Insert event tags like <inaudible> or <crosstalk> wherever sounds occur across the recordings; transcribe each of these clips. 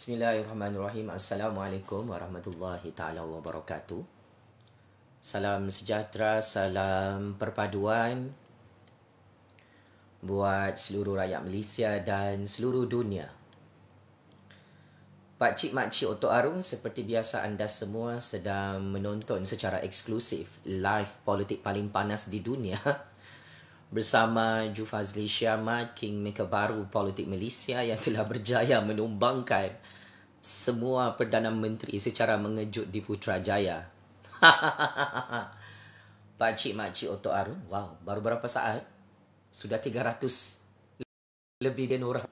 Bismillahirrahmanirrahim. Assalamualaikum warahmatullahi taala wabarakatuh. Salam sejahtera, salam perpaduan buat seluruh rakyat Malaysia dan seluruh dunia. Pak cik mak cik Otto Arung seperti biasa anda semua sedang menonton secara eksklusif live politik paling panas di dunia <laughs> bersama Jufazli Syamad, Kingmaker baru politik Malaysia yang telah berjaya menumbangkan semua Perdana Menteri secara mengejut di Putrajaya. <laughs> Pakcik Makcik Otto Arun, wow, baru berapa saat? Sudah 300 lebih dan orang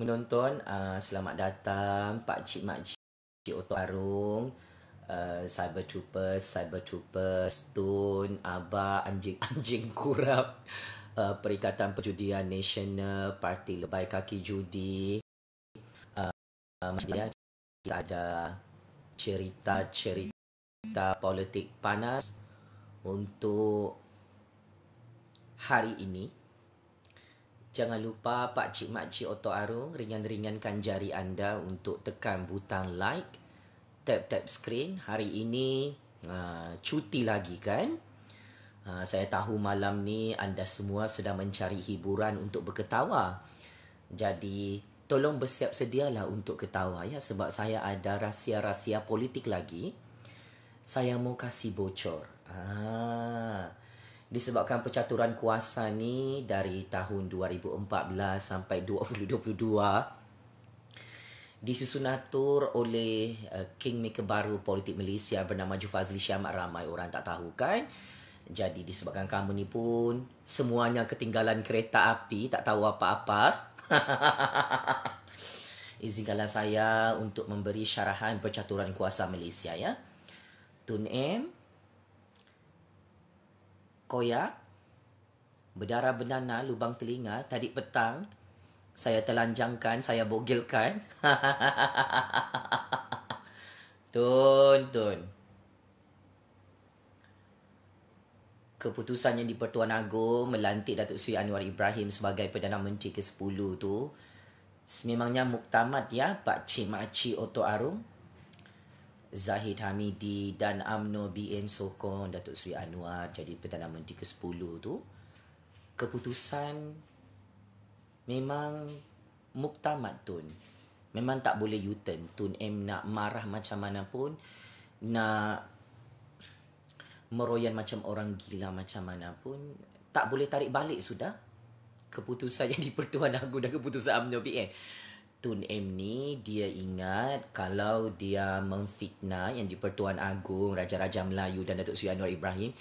menonton. Uh, selamat datang Pakcik Makcik Otto Arun uh, cyber trooper, cyber trooper, stone, aba, anjing <laughs> anjing kurap, uh, perikatan perjudian nasional, parti lebay kaki judi. Uh, eh, dia ada cerita cerita politik panas untuk hari ini. Jangan lupa Pak Cik Mak Cik Oto Arung ringan-ringankan jari anda untuk tekan butang like tap-tap screen hari ini uh, cuti lagi kan uh, saya tahu malam ni anda semua sedang mencari hiburan untuk berketawa jadi tolong bersiap sedialah untuk ketawa ya sebab saya ada rahsia-rahsia politik lagi saya mau kasih bocor ah disebabkan percaturan kuasa ni dari tahun 2014 sampai 2022 disusun atur oleh uh, kingmaker baru politik Malaysia bernama Jufazli Syamak ramai orang tak tahu kan jadi disebabkan kamu ni pun semuanya ketinggalan kereta api tak tahu apa-apa <laughs> izinkanlah saya untuk memberi syarahan percaturan kuasa Malaysia ya Tun M Koyak Berdarah benana lubang telinga tadi petang saya telanjangkan, saya bogilkan. <laughs> tun, tun. Keputusan yang di-Pertuan Agong melantik Datuk Sri Anwar Ibrahim sebagai Perdana Menteri ke-10 tu sememangnya muktamad ya Pak Cik Mak Cik Arum Zahid Hamidi dan UMNO BN sokong Datuk Sri Anwar jadi Perdana Menteri ke-10 tu keputusan memang muktamad tun memang tak boleh you turn tun M nak marah macam mana pun nak meroyan macam orang gila macam mana pun tak boleh tarik balik sudah keputusan <laughs> yang dipertuan aku dan keputusan UMNO BN kan? Tun M ni dia ingat kalau dia memfitnah yang di pertuan Agung Raja-Raja Melayu dan Datuk Sri Anwar Ibrahim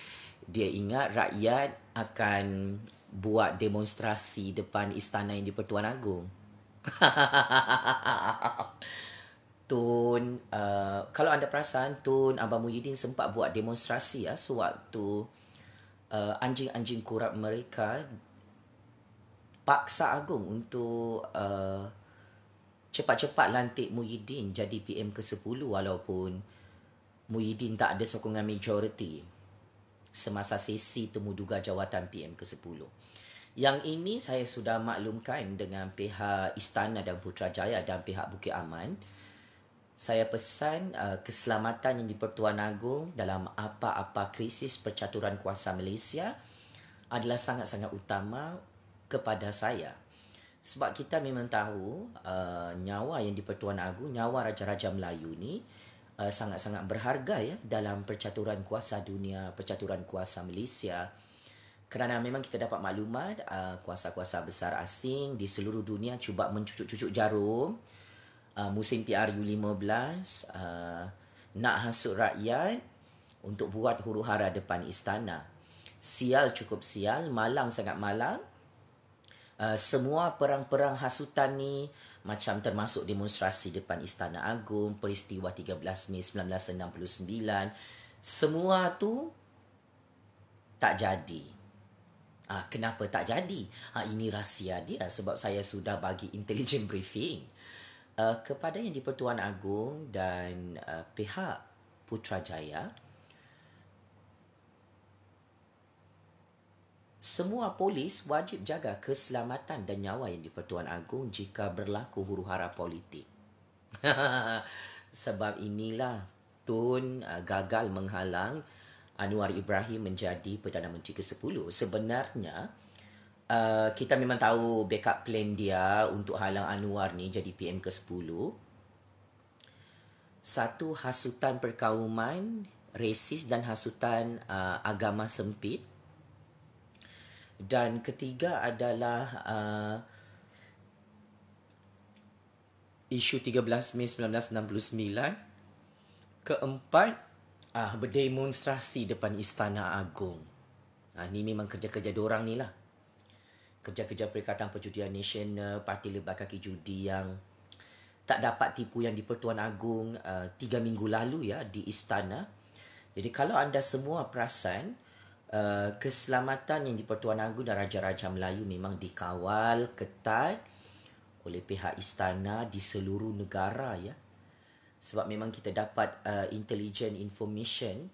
dia ingat rakyat akan buat demonstrasi depan istana yang di Pertuan Agong. <laughs> Tun, uh, kalau anda perasan, Tun Abang Muhyiddin sempat buat demonstrasi ya, sewaktu uh, anjing-anjing kurap mereka paksa Agong untuk uh, cepat-cepat lantik Muhyiddin jadi PM ke-10 walaupun Muhyiddin tak ada sokongan majoriti semasa sesi temuduga jawatan PM ke-10. Yang ini saya sudah maklumkan dengan pihak Istana dan Putrajaya dan pihak Bukit Aman. Saya pesan uh, keselamatan yang di-Pertuan Agong dalam apa-apa krisis percaturan kuasa Malaysia adalah sangat-sangat utama kepada saya. Sebab kita memang tahu uh, nyawa yang di-Pertuan Agong, nyawa Raja-Raja Melayu ni uh, sangat-sangat berharga ya dalam percaturan kuasa dunia, percaturan kuasa Malaysia kerana memang kita dapat maklumat uh, kuasa-kuasa besar asing di seluruh dunia cuba mencucuk-cucuk jarum uh, musim TRU 15 uh, nak hasut rakyat untuk buat huru-hara depan istana. Sial cukup sial, malang sangat malang. Uh, semua perang-perang hasutan ni macam termasuk demonstrasi depan Istana Agung, peristiwa 13 Mei 1969, semua tu tak jadi. Ah, kenapa tak jadi? Ah, ini rahsia dia sebab saya sudah bagi intelligent <laughs> briefing uh, kepada yang di-Pertuan Agong dan uh, pihak Putrajaya. Semua polis wajib jaga keselamatan dan nyawa yang di-Pertuan Agong jika berlaku huru-hara politik. <laughs> sebab inilah Tun ah, gagal menghalang Anwar Ibrahim menjadi Perdana Menteri ke-10. Sebenarnya uh, kita memang tahu backup plan dia untuk halang Anwar ni jadi PM ke-10. Satu hasutan perkauman rasis dan hasutan uh, agama sempit. Dan ketiga adalah uh, isu 13 Mei 1969. Keempat uh, berdemonstrasi depan Istana Agong. Uh, ah, ni memang kerja-kerja diorang ni lah. Kerja-kerja Perikatan Perjudian Nasional, Parti Lebah Kaki Judi yang tak dapat tipu yang di Pertuan Agong uh, ah, tiga minggu lalu ya di Istana. Jadi kalau anda semua perasan, Uh, keselamatan yang di-Pertuan Agong dan Raja-Raja Melayu memang dikawal ketat oleh pihak istana di seluruh negara ya sebab memang kita dapat uh, intelligent information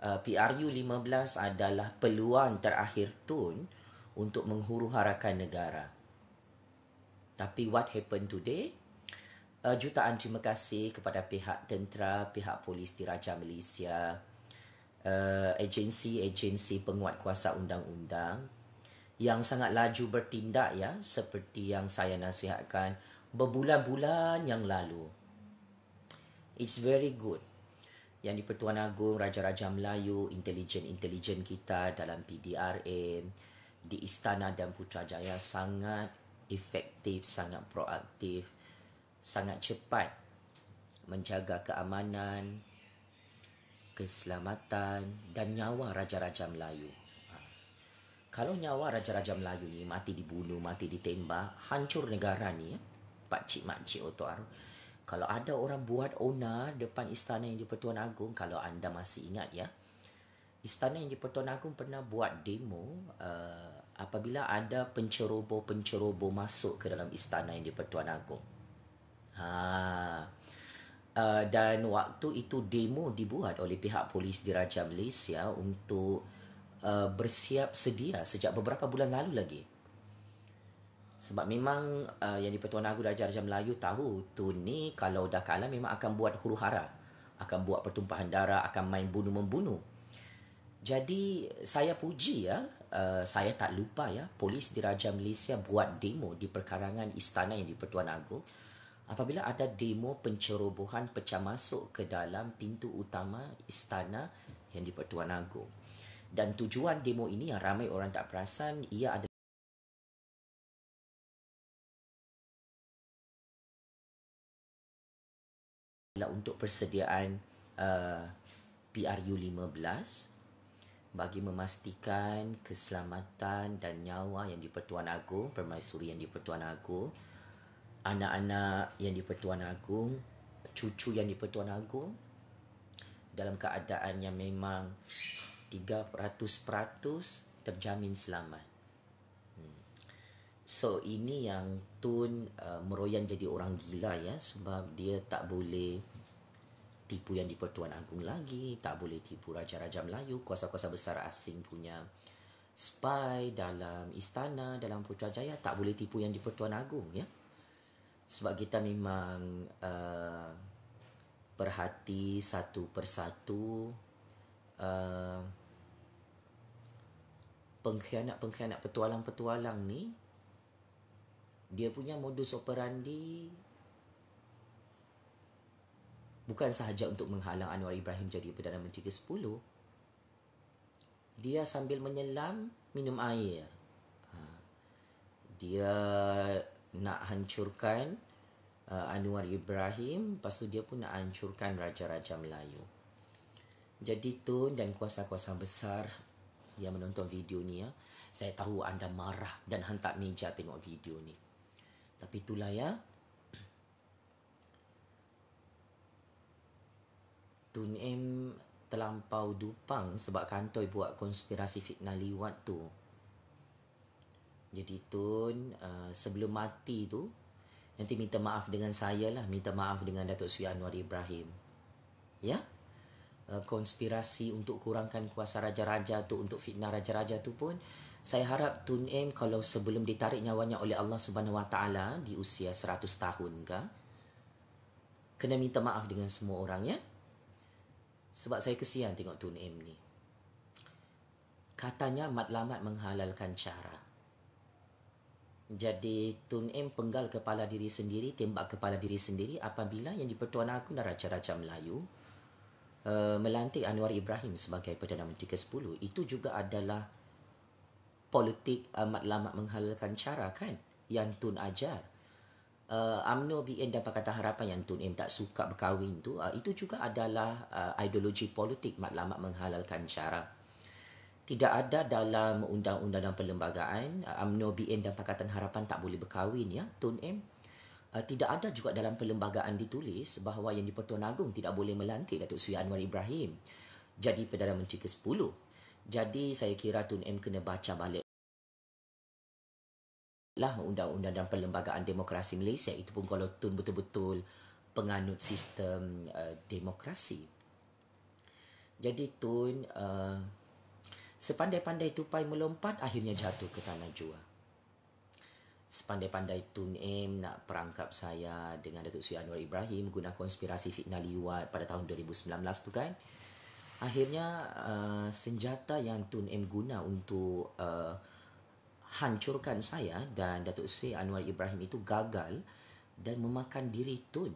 uh, PRU 15 adalah peluang terakhir Tun untuk harakan negara. Tapi what happened today? Uh, jutaan terima kasih kepada pihak tentera, pihak polis diraja Malaysia, uh, agensi-agensi penguat kuasa undang-undang yang sangat laju bertindak ya seperti yang saya nasihatkan berbulan-bulan yang lalu. It's very good. Yang di Pertuan Agong, Raja-Raja Melayu, intelijen-intelijen kita dalam PDRM di Istana dan Putrajaya sangat efektif, sangat proaktif, sangat cepat menjaga keamanan, keselamatan dan nyawa Raja-Raja Melayu. Ha. Kalau nyawa Raja-Raja Melayu ni mati dibunuh, mati ditembak, hancur negara ni, Pakcik-makcik Otto Arum, kalau ada orang buat onar depan istana yang di-Pertuan Agong kalau anda masih ingat ya istana yang di-Pertuan Agong pernah buat demo uh, apabila ada penceroboh-penceroboh masuk ke dalam istana yang di-Pertuan Agong ha ah. Uh, dan waktu itu demo dibuat oleh pihak polis di Raja Malaysia untuk uh, bersiap sedia sejak beberapa bulan lalu lagi sebab memang uh, yang di Pertuan Agung dah ajar Melayu tahu tu ni kalau dah ke alam memang akan buat huru hara akan buat pertumpahan darah akan main bunuh membunuh jadi saya puji ya uh, saya tak lupa ya polis di Raja Malaysia buat demo di perkarangan istana yang di Pertuan Agung apabila ada demo pencerobohan pecah masuk ke dalam pintu utama istana yang di Pertuan Agung dan tujuan demo ini yang ramai orang tak perasan ia ada adalah untuk persediaan uh, PRU-15 bagi memastikan keselamatan dan nyawa yang di-Pertuan Agong, permaisuri yang di-Pertuan Agong, anak-anak yang di-Pertuan Agong, cucu yang di-Pertuan Agong dalam keadaan yang memang 300% terjamin selamat. So ini yang Tun uh, meroyan jadi orang gila ya sebab dia tak boleh tipu yang di-Pertuan Agung lagi, tak boleh tipu raja-raja Melayu, kuasa-kuasa besar asing punya spy dalam istana dalam Putrajaya tak boleh tipu yang di-Pertuan Agung ya. Sebab kita memang uh, perhati satu persatu uh, pengkhianat-pengkhianat petualang-petualang ni dia punya modus operandi bukan sahaja untuk menghalang Anwar Ibrahim jadi Perdana Menteri ke-10 dia sambil menyelam minum air ha. dia nak hancurkan uh, Anwar Ibrahim lepas tu dia pun nak hancurkan Raja-Raja Melayu jadi Tun dan kuasa-kuasa besar yang menonton video ni ya, saya tahu anda marah dan hantar meja tengok video ni. Tapi itulah ya. Tun M terlampau dupang sebab kantoi buat konspirasi fitnah liwat tu. Jadi Tun uh, sebelum mati tu nanti minta maaf dengan saya lah, minta maaf dengan Datuk Sri Anwar Ibrahim. Ya? Uh, konspirasi untuk kurangkan kuasa raja-raja tu untuk fitnah raja-raja tu pun uh, saya harap Tun Aim kalau sebelum ditarik nyawanya oleh Allah Subhanahu Wa Taala di usia 100 tahun ke kena minta maaf dengan semua orang ya. Sebab saya kesian tengok Tun Aim ni. Katanya matlamat menghalalkan cara. Jadi Tun Aim penggal kepala diri sendiri, tembak kepala diri sendiri apabila yang dipertuan aku dan raja-raja Melayu uh, melantik Anwar Ibrahim sebagai Perdana Menteri ke-10. Itu juga adalah politik amat lama menghalalkan cara kan yang tun ajar. Uh, UMNO, BN dan Pakatan Harapan yang Tun M tak suka berkahwin tu uh, itu juga adalah uh, ideologi politik amat lama menghalalkan cara tidak ada dalam undang-undang dan perlembagaan uh, UMNO, BN dan Pakatan Harapan tak boleh berkahwin ya Tun M uh, tidak ada juga dalam perlembagaan ditulis bahawa yang di-Pertuan Agong tidak boleh melantik Datuk Sri Anwar Ibrahim jadi Perdana Menteri ke-10 jadi saya kira Tun M kena baca balik lah undang-undang dan perlembagaan demokrasi Malaysia itu pun kalau Tun betul-betul penganut sistem uh, demokrasi. Jadi Tun uh, sepandai-pandai tupai melompat akhirnya jatuh ke tanah jua. Sepandai-pandai Tun M nak perangkap saya dengan Datuk Sri Anwar Ibrahim guna konspirasi fitnah liwat pada tahun 2019 tu kan. Uh, akhirnya uh, senjata yang Tun M guna untuk uh, hancurkan saya dan Datuk Seri Anwar Ibrahim itu gagal dan memakan diri Tun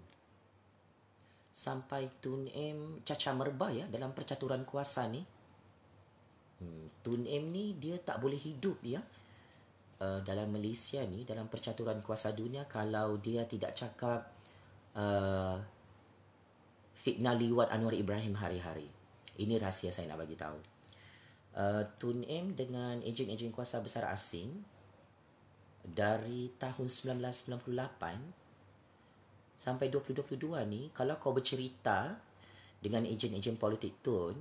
sampai Tun M caca merba ya dalam percaturan kuasa ni hmm, Tun M ni dia tak boleh hidup ya uh, dalam Malaysia ni dalam percaturan kuasa dunia kalau dia tidak cakap uh, fitnah liwat Anwar Ibrahim hari-hari. Ini rahsia saya nak bagi tahu. Uh, Tun M dengan ejen-ejen kuasa besar asing dari tahun 1998 sampai 2022 ni kalau kau bercerita dengan ejen-ejen politik Tun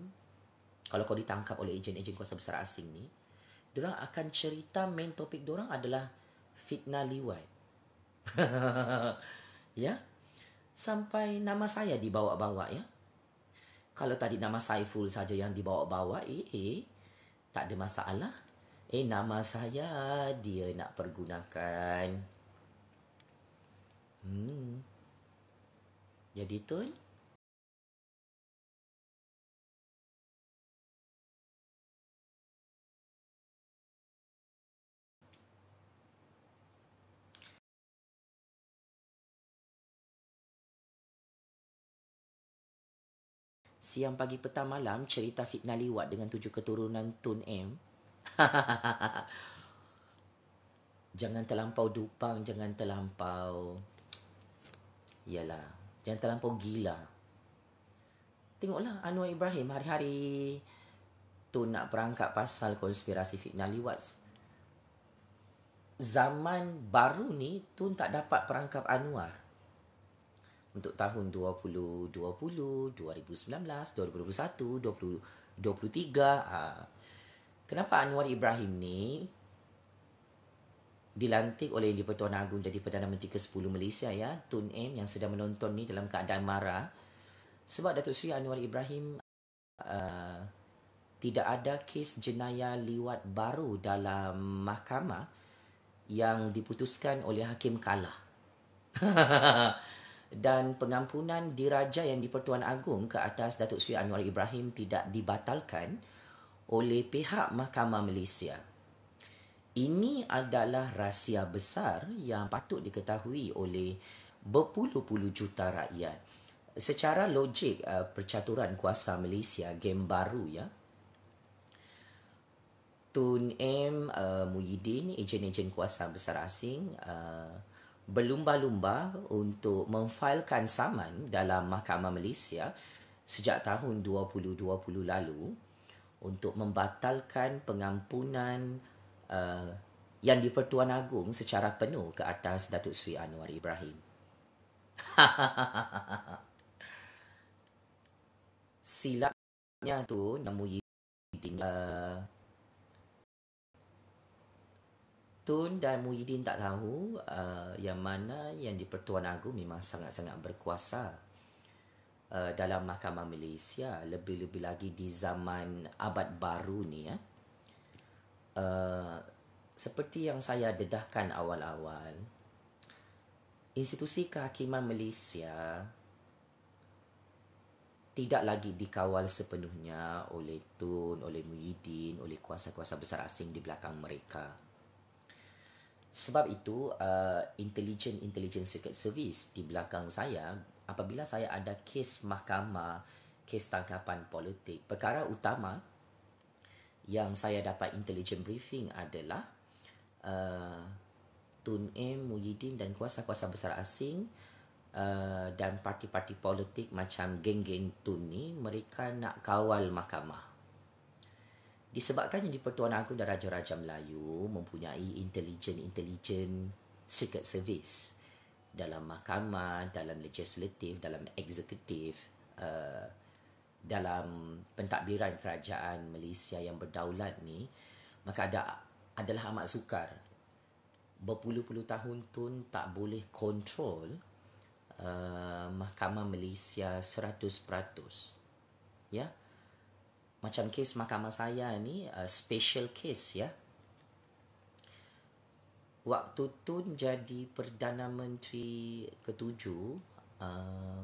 kalau kau ditangkap oleh ejen-ejen kuasa besar asing ni diorang akan cerita main topik diorang adalah fitnah liwat <laughs> ya sampai nama saya dibawa-bawa ya kalau tadi nama Saiful saja yang dibawa-bawa, eh, eh, tak ada masalah. Eh, nama saya dia nak pergunakan. Hmm. Jadi, Tun, siang pagi petang malam cerita fitnah liwat dengan tujuh keturunan Tun M. <laughs> jangan terlampau dupang, jangan terlampau. Yalah, jangan terlampau gila. Tengoklah Anwar Ibrahim hari-hari tu nak perangkap pasal konspirasi fitnah liwat. Zaman baru ni Tun tak dapat perangkap Anwar untuk tahun 2020, 2019, 2021, 2023. Uh, kenapa Anwar Ibrahim ni dilantik oleh Yang Pertuan Agung jadi Perdana Menteri ke-10 Malaysia ya, Tun M yang sedang menonton ni dalam keadaan marah. Sebab Datuk Seri Anwar Ibrahim uh, tidak ada kes jenayah liwat baru dalam mahkamah yang diputuskan oleh hakim kalah. <laughs> dan pengampunan diraja yang di-Pertuan Agong ke atas Datuk Seri Anwar Ibrahim tidak dibatalkan oleh pihak Mahkamah Malaysia. Ini adalah rahsia besar yang patut diketahui oleh berpuluh-puluh juta rakyat. Secara logik eh, percaturan kuasa Malaysia game baru ya. Tun M uh, Muhyiddin, ejen-ejen kuasa besar asing uh, berlumba-lumba untuk memfailkan saman dalam Mahkamah Malaysia sejak tahun 2020 lalu untuk membatalkan pengampunan uh, yang dipertuan agung secara penuh ke atas Datuk Sri Anwar Ibrahim. <laughs> Silapnya tu nama Yidin uh, Tun dan Muhyiddin tak tahu uh, yang mana yang di Pertuan Agung memang sangat-sangat berkuasa uh, dalam Mahkamah Malaysia lebih-lebih lagi di zaman abad baru ni ya. Uh, seperti yang saya dedahkan awal-awal, institusi kehakiman Malaysia tidak lagi dikawal sepenuhnya oleh Tun, oleh Muhyiddin, oleh kuasa-kuasa besar asing di belakang mereka. Sebab itu, uh, intelligent intelligence secret service di belakang saya, apabila saya ada kes mahkamah, kes tangkapan politik, perkara utama yang saya dapat intelligent briefing adalah uh, Tun M, Muhyiddin dan kuasa-kuasa besar asing uh, dan parti-parti politik macam geng-geng Tun ni, mereka nak kawal mahkamah. Disebabkan di Pertuan Agung dan Raja-Raja Melayu mempunyai intelijen-intelijen secret service dalam mahkamah, dalam legislatif, dalam eksekutif, uh, dalam pentadbiran kerajaan Malaysia yang berdaulat ni, maka ada adalah amat sukar berpuluh-puluh tahun pun tak boleh kontrol uh, mahkamah Malaysia 100%. Ya. Yeah? macam kes mahkamah saya ni uh, special case ya. Waktu Tun jadi Perdana Menteri ketujuh, uh,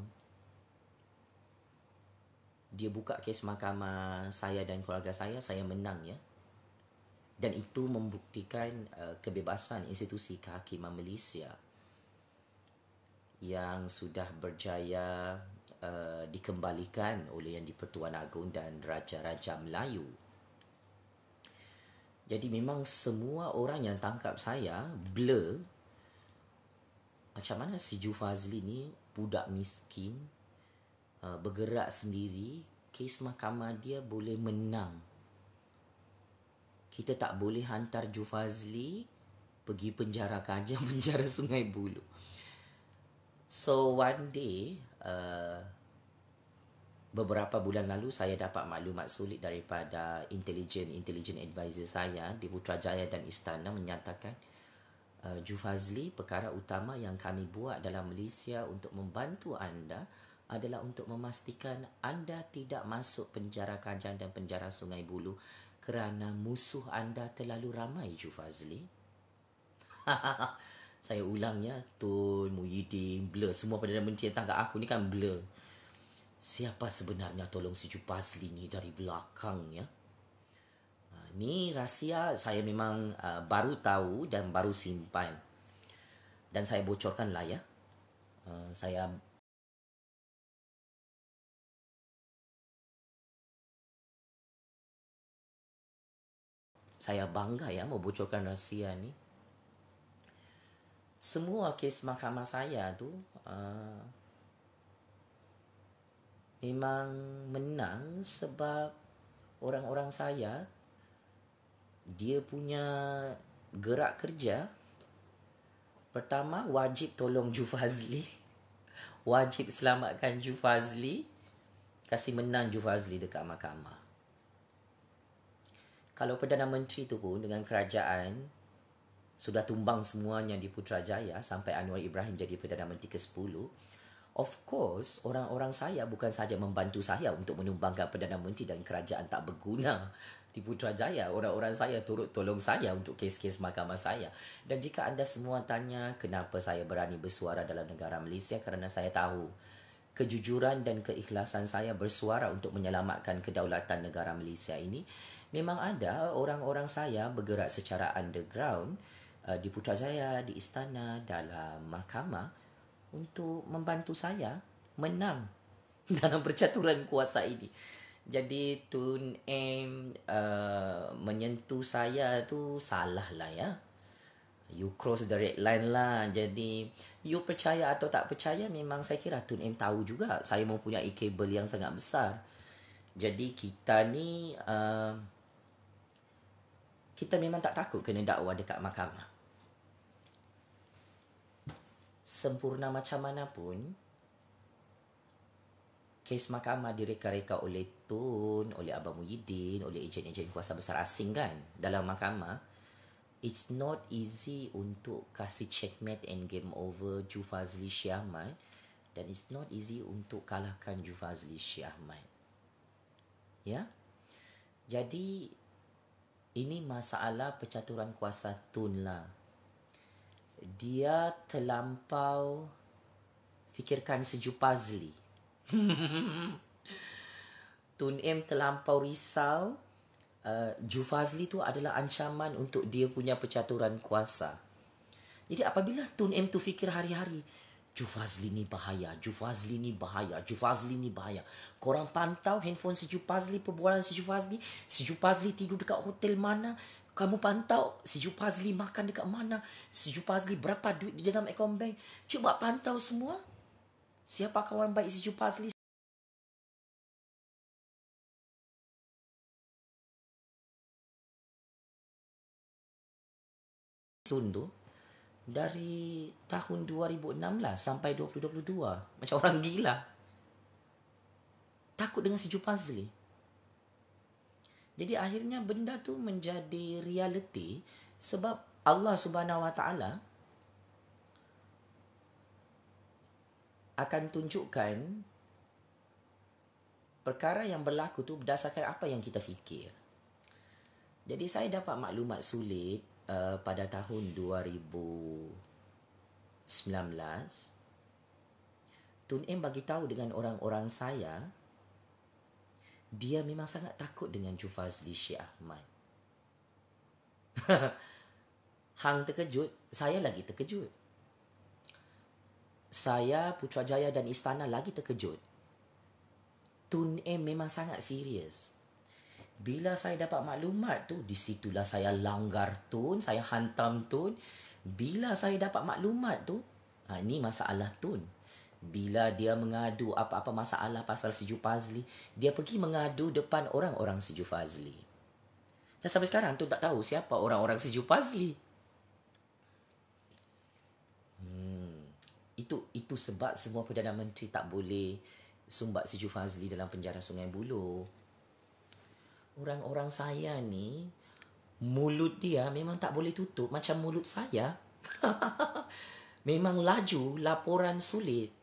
dia buka kes mahkamah saya dan keluarga saya, saya menang ya. Dan itu membuktikan uh, kebebasan institusi kehakiman Malaysia yang sudah berjaya uh, dikembalikan oleh yang di-Pertuan Agong dan Raja-Raja Melayu. Jadi memang semua orang yang tangkap saya blur macam mana si Ju Fazli ni budak miskin uh, bergerak sendiri kes mahkamah dia boleh menang. Kita tak boleh hantar Ju Fazli pergi penjara kajang <laughs> penjara sungai bulu. So one day Uh, beberapa bulan lalu saya dapat maklumat sulit daripada intelligent intelligent Adviser saya di Putrajaya dan Istana menyatakan uh, Jufazli perkara utama yang kami buat dalam Malaysia untuk membantu anda adalah untuk memastikan anda tidak masuk penjara Kajang dan penjara Sungai Bulu kerana musuh anda terlalu ramai Jufazli <laughs> saya ulangnya Tun, Muhyiddin, Blur Semua pada benci yang tangkap aku ni kan Blur Siapa sebenarnya tolong si Jupasli ni dari belakang ya ha, Ni rahsia saya memang uh, baru tahu dan baru simpan Dan saya bocorkan lah ya uh, Saya Saya bangga ya membocorkan rahsia ni semua kes mahkamah saya tu uh, memang menang sebab orang-orang saya dia punya gerak kerja pertama wajib tolong Jufazli <laughs> wajib selamatkan Jufazli kasih menang Jufazli dekat mahkamah kalau perdana menteri tu pun dengan kerajaan sudah tumbang semuanya di Putrajaya sampai Anwar Ibrahim jadi Perdana Menteri ke-10. Of course, orang-orang saya bukan saja membantu saya untuk menumbangkan Perdana Menteri dan kerajaan tak berguna di Putrajaya. Orang-orang saya turut tolong saya untuk kes-kes mahkamah saya. Dan jika anda semua tanya kenapa saya berani bersuara dalam negara Malaysia kerana saya tahu kejujuran dan keikhlasan saya bersuara untuk menyelamatkan kedaulatan negara Malaysia ini, memang ada orang-orang saya bergerak secara underground Eh, di Putrajaya, di istana, dalam mahkamah untuk membantu saya menang <laughs> dalam percaturan kuasa ini. Jadi Tun M uh, eh, menyentuh saya tu salah lah ya. You cross the red line lah. Jadi you percaya atau tak percaya memang saya kira Tun M tahu juga saya mempunyai kabel yang sangat besar. Jadi kita ni uh, kita memang tak takut kena dakwa dekat mahkamah sempurna macam mana pun kes mahkamah direka-reka oleh Tun, oleh Abang Muhyiddin, oleh ejen-ejen kuasa besar asing kan dalam mahkamah It's not easy untuk kasih checkmate and game over Jufazli Syahmat dan it's not easy untuk kalahkan Jufazli Syahmat. Ya? Jadi, ini masalah pecaturan kuasa Tun lah dia terlampau fikirkan sejupa zli. <laughs> Tun M terlampau risau Uh, Jufazli tu adalah ancaman untuk dia punya pecaturan kuasa. Jadi apabila Tun M tu fikir hari-hari, Jufazli ni bahaya, Jufazli ni bahaya, Jufazli ni bahaya. Korang pantau handphone si Jufazli, perbualan si Jufazli, si Jufazli tidur dekat hotel mana, kamu pantau Sejuk Pazli makan dekat mana Sejuk Pazli berapa duit di dalam ekon bank Cuba pantau semua Siapa kawan baik Sejuk Pazli Sundu dari tahun 2006 lah sampai 2022 macam orang gila takut dengan si Jupazli jadi akhirnya benda tu menjadi realiti sebab Allah Subhanahu Wa Taala akan tunjukkan perkara yang berlaku tu berdasarkan apa yang kita fikir. Jadi saya dapat maklumat sulit uh, pada tahun 2019 Tun Em bagi tahu dengan orang-orang saya dia memang sangat takut dengan Jufazli Syekh Ahmad. <laughs> Hang terkejut, saya lagi terkejut. Saya, Putrajaya dan Istana lagi terkejut. Tun M memang sangat serius. Bila saya dapat maklumat tu, di situlah saya langgar Tun, saya hantam Tun. Bila saya dapat maklumat tu, ha, ni masalah Tun bila dia mengadu apa-apa masalah pasal Siju Fazli, dia pergi mengadu depan orang-orang Siju Fazli. Dan sampai sekarang tu tak tahu siapa orang-orang Siju Fazli. Hmm. Itu itu sebab semua Perdana Menteri tak boleh sumbat Siju Fazli dalam penjara Sungai Buloh. Orang-orang saya ni, mulut dia memang tak boleh tutup macam mulut saya. <laughs> memang laju, laporan sulit.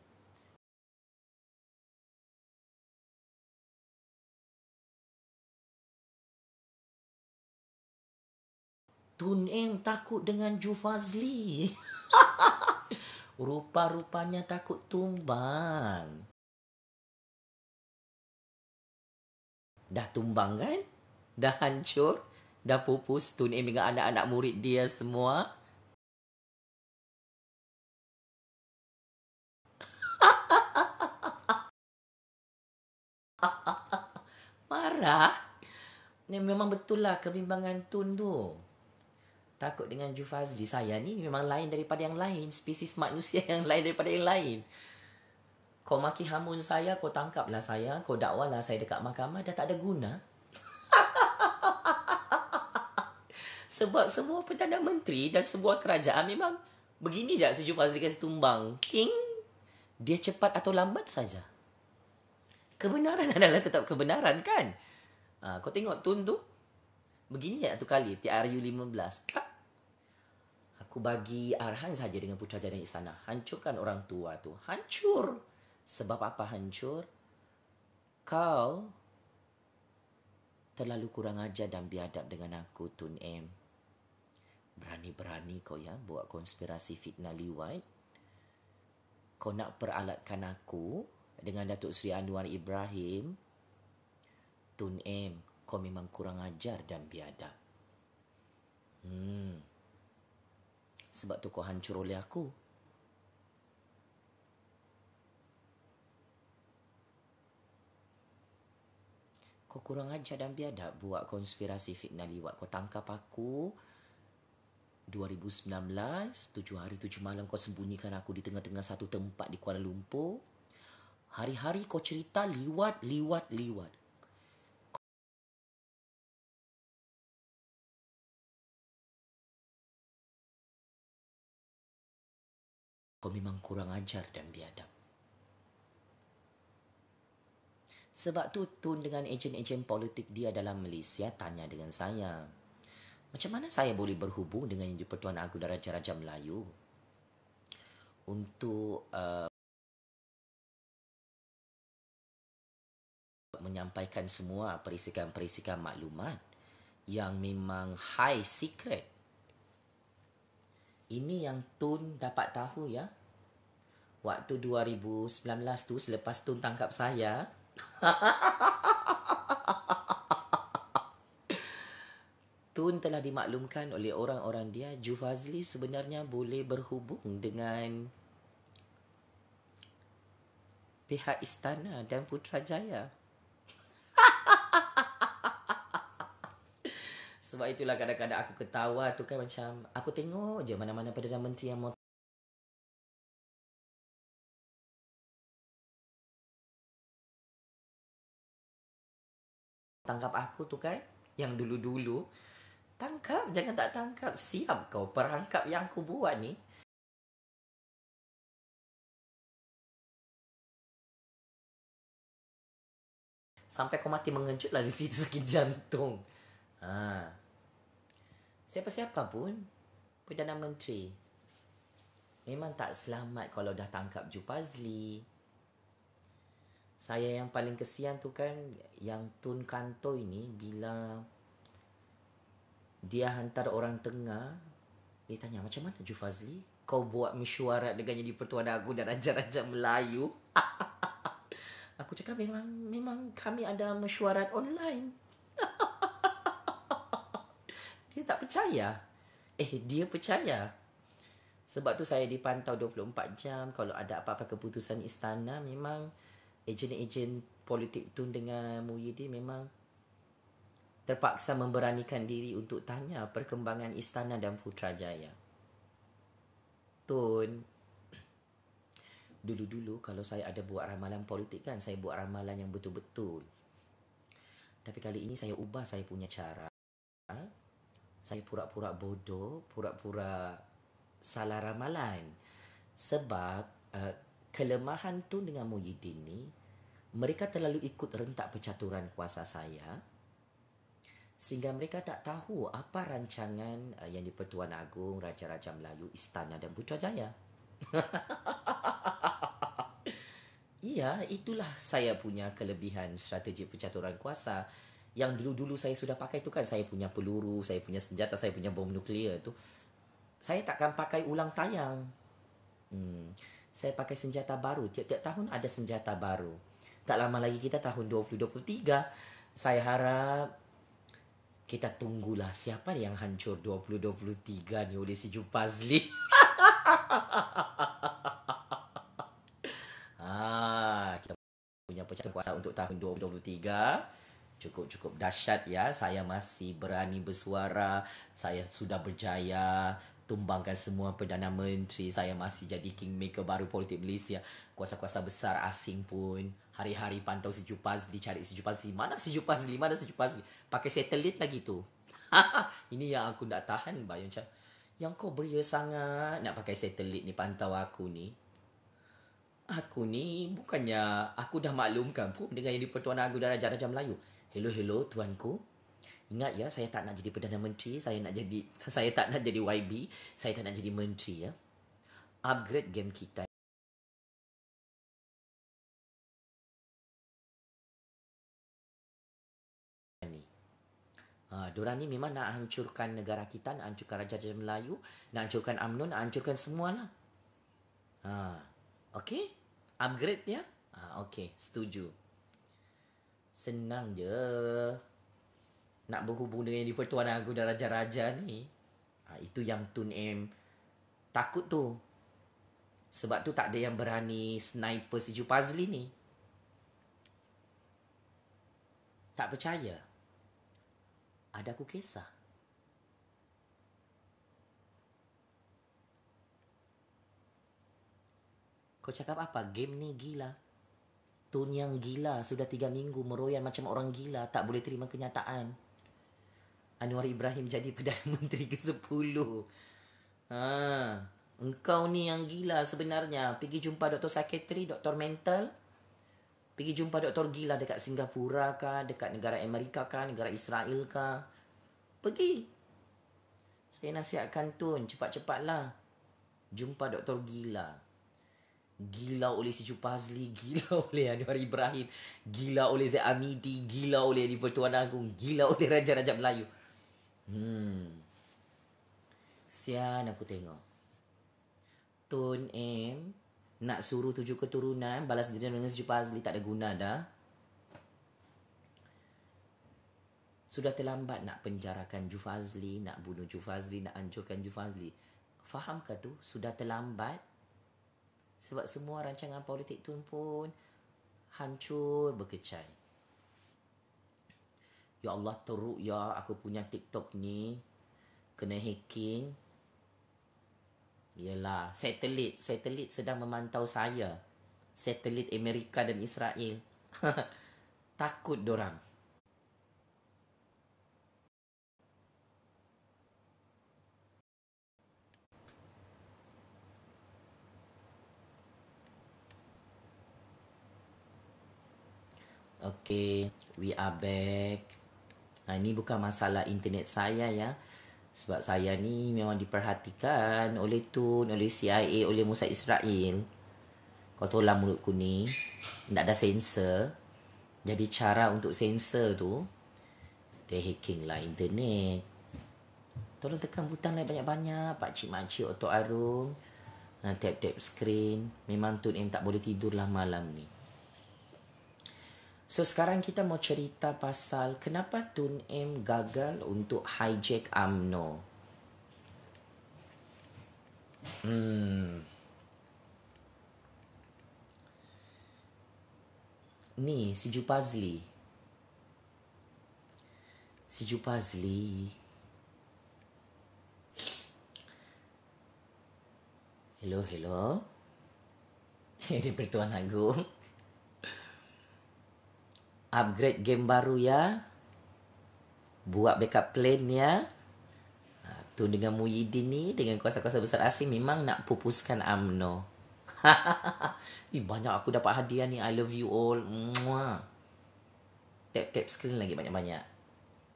Tun Tunim takut dengan Ju Fazli. <laughs> Rupa-rupanya takut tumbang. Dah tumbang kan? Dah hancur? Dah pupus Tun Tunim dengan anak-anak murid dia semua? <laughs> Marah? Ini memang betul lah kebimbangan Tun tu takut dengan Jufazli saya ni memang lain daripada yang lain spesies manusia <laughs> yang lain daripada yang lain kau maki hamun saya kau tangkap lah saya kau dakwalah saya dekat mahkamah dah tak ada guna <laughs> sebab semua perdana menteri dan semua kerajaan memang begini je si Jufazli kasi tumbang King dia cepat atau lambat saja kebenaran <laughs> adalah tetap kebenaran kan ah, kau tengok tun tu Begini ya satu kali PRU 15 Aku bagi arahan saja dengan putrajaya istana Hancurkan orang tua tu Hancur Sebab apa hancur? Kau Terlalu kurang ajar dan biadab dengan aku Tun M Berani-berani kau ya Buat konspirasi fitnah liwat Kau nak peralatkan aku Dengan Datuk Seri Anwar Ibrahim Tun M kau memang kurang ajar dan biadab. Hmm. Sebab tu kau hancur oleh aku. Kau kurang ajar dan biadab buat konspirasi fitnah liwat. Kau tangkap aku 2019, tujuh hari tujuh malam kau sembunyikan aku di tengah-tengah satu tempat di Kuala Lumpur. Hari-hari kau cerita liwat, liwat, liwat. kau memang kurang ajar dan biadab. Sebab tu Tun dengan ejen-ejen politik dia dalam Malaysia tanya dengan saya. Macam mana saya boleh berhubung dengan Yang Pertuan aku dan Raja-Raja Melayu? Untuk uh, menyampaikan semua perisikan-perisikan maklumat yang memang high secret ini yang Tun dapat tahu ya. Waktu 2019 tu selepas Tun tangkap saya. <laughs> Tun telah dimaklumkan oleh orang-orang dia Jufazli sebenarnya boleh berhubung dengan pihak istana dan Putrajaya. Sebab itulah kadang-kadang aku ketawa tu kan macam aku tengok je mana-mana Perdana Menteri yang mau tangkap aku tu kan yang dulu-dulu tangkap jangan tak tangkap siap kau perangkap yang aku buat ni sampai kau mati mengejut lah di situ <laughs> sakit jantung Ha. Siapa-siapa pun Perdana Menteri Memang tak selamat kalau dah tangkap Jupazli Saya yang paling kesian tu kan Yang Tun Kanto ini Bila Dia hantar orang tengah Dia tanya macam mana Jupazli Kau buat mesyuarat dengan jadi pertuan aku Dan raja-raja Melayu <laughs> Aku cakap memang Memang kami ada mesyuarat online <laughs> dia tak percaya. Eh, dia percaya. Sebab tu saya dipantau 24 jam. Kalau ada apa-apa keputusan istana, memang ejen-ejen politik tu dengan Muhyiddin memang terpaksa memberanikan diri untuk tanya perkembangan istana dan Putrajaya. Tun, dulu-dulu kalau saya ada buat ramalan politik kan, saya buat ramalan yang betul-betul. Tapi kali ini saya ubah saya punya cara saya pura-pura bodoh, pura-pura salah ramalan. Sebab uh, kelemahan tu dengan Muhyiddin ni, mereka terlalu ikut rentak pencaturan kuasa saya sehingga mereka tak tahu apa rancangan uh, yang di-Pertuan Agong, Raja-Raja Melayu, Istana dan Putrajaya. Iya, <laughs> itulah saya punya kelebihan strategi pencaturan kuasa yang dulu-dulu saya sudah pakai itu kan saya punya peluru, saya punya senjata, saya punya bom nuklear itu Saya takkan pakai ulang tayang. Hmm. Saya pakai senjata baru. Tiap-tiap tahun ada senjata baru. Tak lama lagi kita tahun 2023. Saya harap kita tunggulah siapa yang hancur 2023 ni oleh si Jupazli. <laughs> ah, kita punya pecah kuasa untuk tahun 2023 cukup-cukup dahsyat ya saya masih berani bersuara saya sudah berjaya tumbangkan semua perdana menteri saya masih jadi kingmaker baru politik Malaysia kuasa-kuasa besar asing pun hari-hari pantau sejuk dicari sejupas sejuk Pazli mana sejuk Pazli mana sejupas Pazli pakai satelit lagi tu <laughs> ini yang aku nak tahan bayang macam yang kau beria sangat nak pakai satelit ni pantau aku ni Aku ni bukannya aku dah maklumkan pun dengan yang di Pertuan Agung dan Raja-Raja Melayu. Hello hello tuanku. Ingat ya saya tak nak jadi perdana menteri, saya nak jadi <laughs> saya tak nak jadi YB, saya tak nak jadi menteri ya. Upgrade game kita. Uh, Diorang ni memang nak hancurkan negara kita, nak hancurkan Raja Raja Melayu, nak hancurkan UMNO, nak hancurkan lah. Uh, ha, okay? Upgrade ya? Uh, ha, okay, setuju. Senang je Nak berhubung dengan yang dipertuan aku dan raja-raja ni ha, Itu yang Tun M Takut tu Sebab tu tak ada yang berani Sniper si Jupazli ni Tak percaya Ada aku kisah Kau cakap apa? Game ni gila Tun yang gila sudah tiga minggu meroyan macam orang gila tak boleh terima kenyataan Anwar Ibrahim jadi <laughs> Perdana Menteri ke-10 ha. Engkau ni yang gila sebenarnya Pergi jumpa doktor sakitri, doktor mental Pergi jumpa doktor gila dekat Singapura ke Dekat negara Amerika ke, negara Israel ke Pergi Saya nasihatkan Tun, cepat-cepatlah Jumpa doktor gila gila oleh Si Pazli, gila <laughs> oleh Anwar Ibrahim, gila oleh Zaid Amidi, gila oleh Di Pertuan Agung, gila <laughs> oleh Raja-Raja Melayu. Hmm. Sian aku tengok. Tun M nak suruh tujuh keturunan balas dendam dengan Si Pazli tak ada guna dah. Sudah terlambat nak penjarakan Jufazli, nak bunuh Jufazli, nak hancurkan Jufazli. Fahamkah tu? Sudah terlambat sebab semua rancangan politik tu pun hancur berkecai. Ya Allah teruk ya aku punya TikTok ni kena hacking. Yalah, satelit, satelit sedang memantau saya. Satelit Amerika dan Israel. <laughs> Takut dorang. Okay, we are back. Ha, ini bukan masalah internet saya ya. Sebab saya ni memang diperhatikan oleh TUN, oleh CIA, oleh Musa Israel. Kau tahu lah mulut kuning. Tak ada sensor. Jadi cara untuk sensor tu, dia hacking lah internet. Tolong tekan butang lain banyak-banyak. Pakcik-makcik, Otok Arung. Ha, tap-tap screen. Memang TUN M tak boleh tidur lah malam ni. So sekarang kita mau cerita pasal kenapa Tun M gagal untuk hijack AMNO. Hmm. Ni si Jupazli. Si Jupazli. Hello, hello. <laughs> Ini pertuan agung upgrade game baru ya. Buat backup plan ya. Ha, tu dengan Muhyiddin ni dengan kuasa-kuasa besar asing memang nak pupuskan UMNO. <laughs> Ih, banyak aku dapat hadiah ni. I love you all. Mwah. Tap-tap screen lagi banyak-banyak.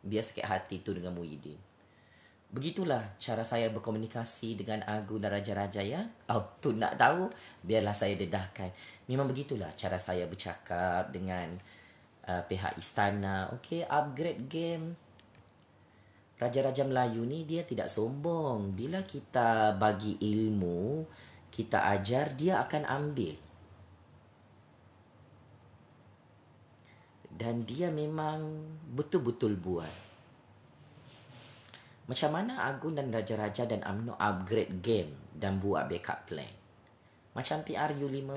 Biar sakit hati tu dengan Muhyiddin. Begitulah cara saya berkomunikasi dengan Agung dan Raja-Raja ya. Oh, tu nak tahu. Biarlah saya dedahkan. Memang begitulah cara saya bercakap dengan uh, pihak istana okey upgrade game raja-raja Melayu ni dia tidak sombong bila kita bagi ilmu kita ajar dia akan ambil dan dia memang betul-betul buat macam mana Agung dan Raja-Raja dan UMNO upgrade game dan buat backup plan? Macam PRU 15.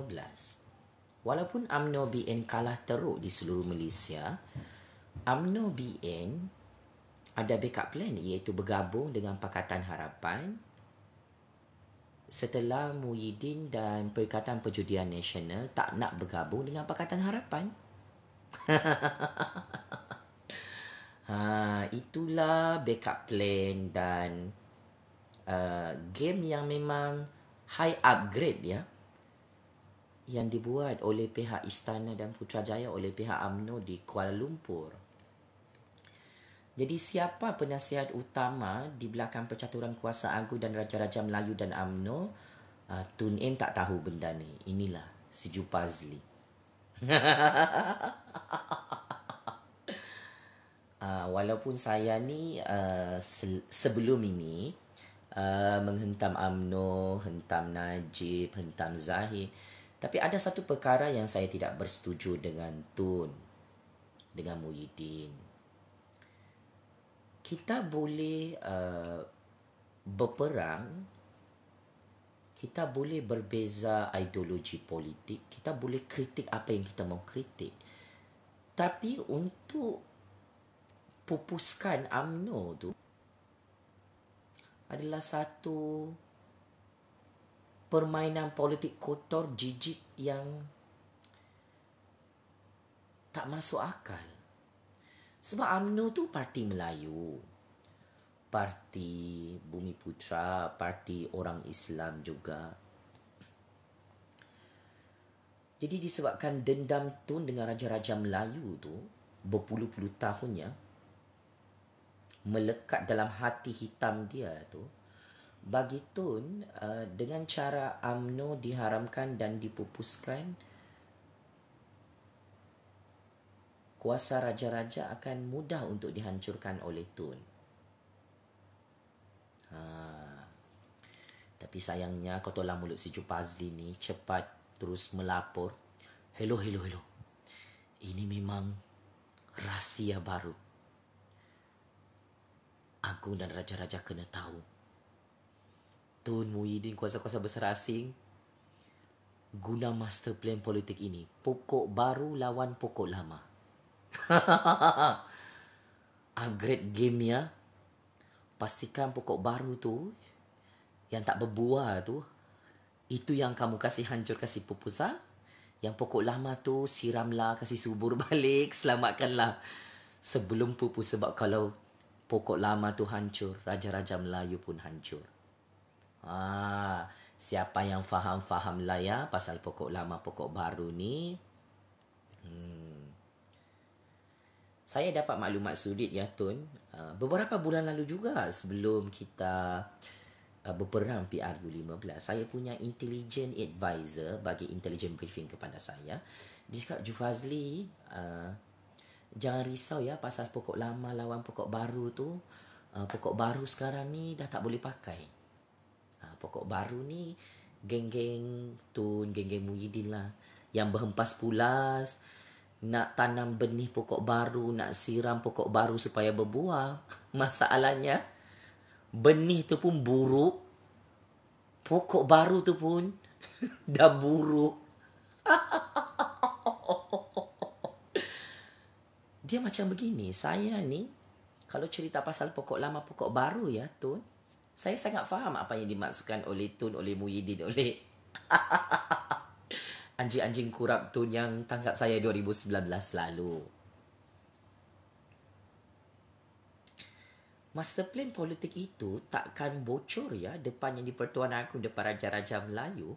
Walaupun Amno BN kalah teruk di seluruh Malaysia, Amno BN ada backup plan iaitu bergabung dengan Pakatan Harapan setelah Muhyiddin dan Perikatan Perjudian Nasional tak nak bergabung dengan Pakatan Harapan. <laughs> ha, itulah backup plan dan uh, game yang memang high upgrade ya yang dibuat oleh pihak Istana dan Putrajaya oleh pihak Amno di Kuala Lumpur. Jadi siapa penasihat utama di belakang percaturan kuasa agung dan Raja-Raja Melayu dan Amno ah, Tun Im tak tahu benda ni. Inilah si Jupazli. uh, <laughs> walaupun saya ni uh, ah, se- sebelum ini uh, menghentam Amno, hentam Najib, hentam Zahid. Tapi ada satu perkara yang saya tidak bersetuju dengan Tun, dengan Muhyiddin. Kita boleh uh, berperang, kita boleh berbeza ideologi politik, kita boleh kritik apa yang kita mau kritik. Tapi untuk pupuskan UMNO tu adalah satu permainan politik kotor jijik yang tak masuk akal. Sebab AMNO tu parti Melayu. Parti Bumi Putra, parti orang Islam juga. Jadi disebabkan dendam tu dengan raja-raja Melayu tu berpuluh-puluh tahunnya melekat dalam hati hitam dia tu bagi Tun uh, dengan cara amno diharamkan dan dipupuskan kuasa raja-raja akan mudah untuk dihancurkan oleh Tun. Ha. Tapi sayangnya kau tolong mulut si Jupazli ni cepat terus melapor. Hello, hello, hello. Ini memang rahsia baru. Aku dan raja-raja kena tahu. Tun Muhyiddin kuasa-kuasa besar asing guna master plan politik ini. Pokok baru lawan pokok lama. Upgrade <laughs> ah, game ya. Pastikan pokok baru tu yang tak berbuah tu itu yang kamu kasih hancur kasih pupusa. Yang pokok lama tu siramlah kasih subur <laughs> balik selamatkanlah sebelum pupus sebab kalau pokok lama tu hancur raja-raja Melayu pun hancur. Ha, siapa yang faham faham lah ya pasal pokok lama pokok baru ni. Hmm. Saya dapat maklumat sudit ya Tun. Uh, beberapa bulan lalu juga sebelum kita uh, berperang PRU 15, saya punya intelligent advisor bagi intelligent briefing kepada saya. Dia cakap, Jufazli, uh, jangan risau ya pasal pokok lama lawan pokok baru tu. Uh, pokok baru sekarang ni dah tak boleh pakai. Ha, pokok Baru ni geng-geng Tun, geng-geng Muhyiddin lah yang berhempas pulas nak tanam benih pokok baru, nak siram pokok baru supaya berbuah. <laughs> Masalahnya benih tu pun buruk. Pokok baru tu pun <laughs> dah buruk. <laughs> Dia macam begini, saya ni kalau cerita pasal pokok lama pokok baru ya, Tun saya sangat faham apa yang dimaksudkan oleh Tun, oleh Muhyiddin, oleh <laughs> anjing-anjing kurap Tun yang tangkap saya 2019 lalu. Master plan politik itu takkan bocor ya depan yang dipertuan aku depan raja-raja Melayu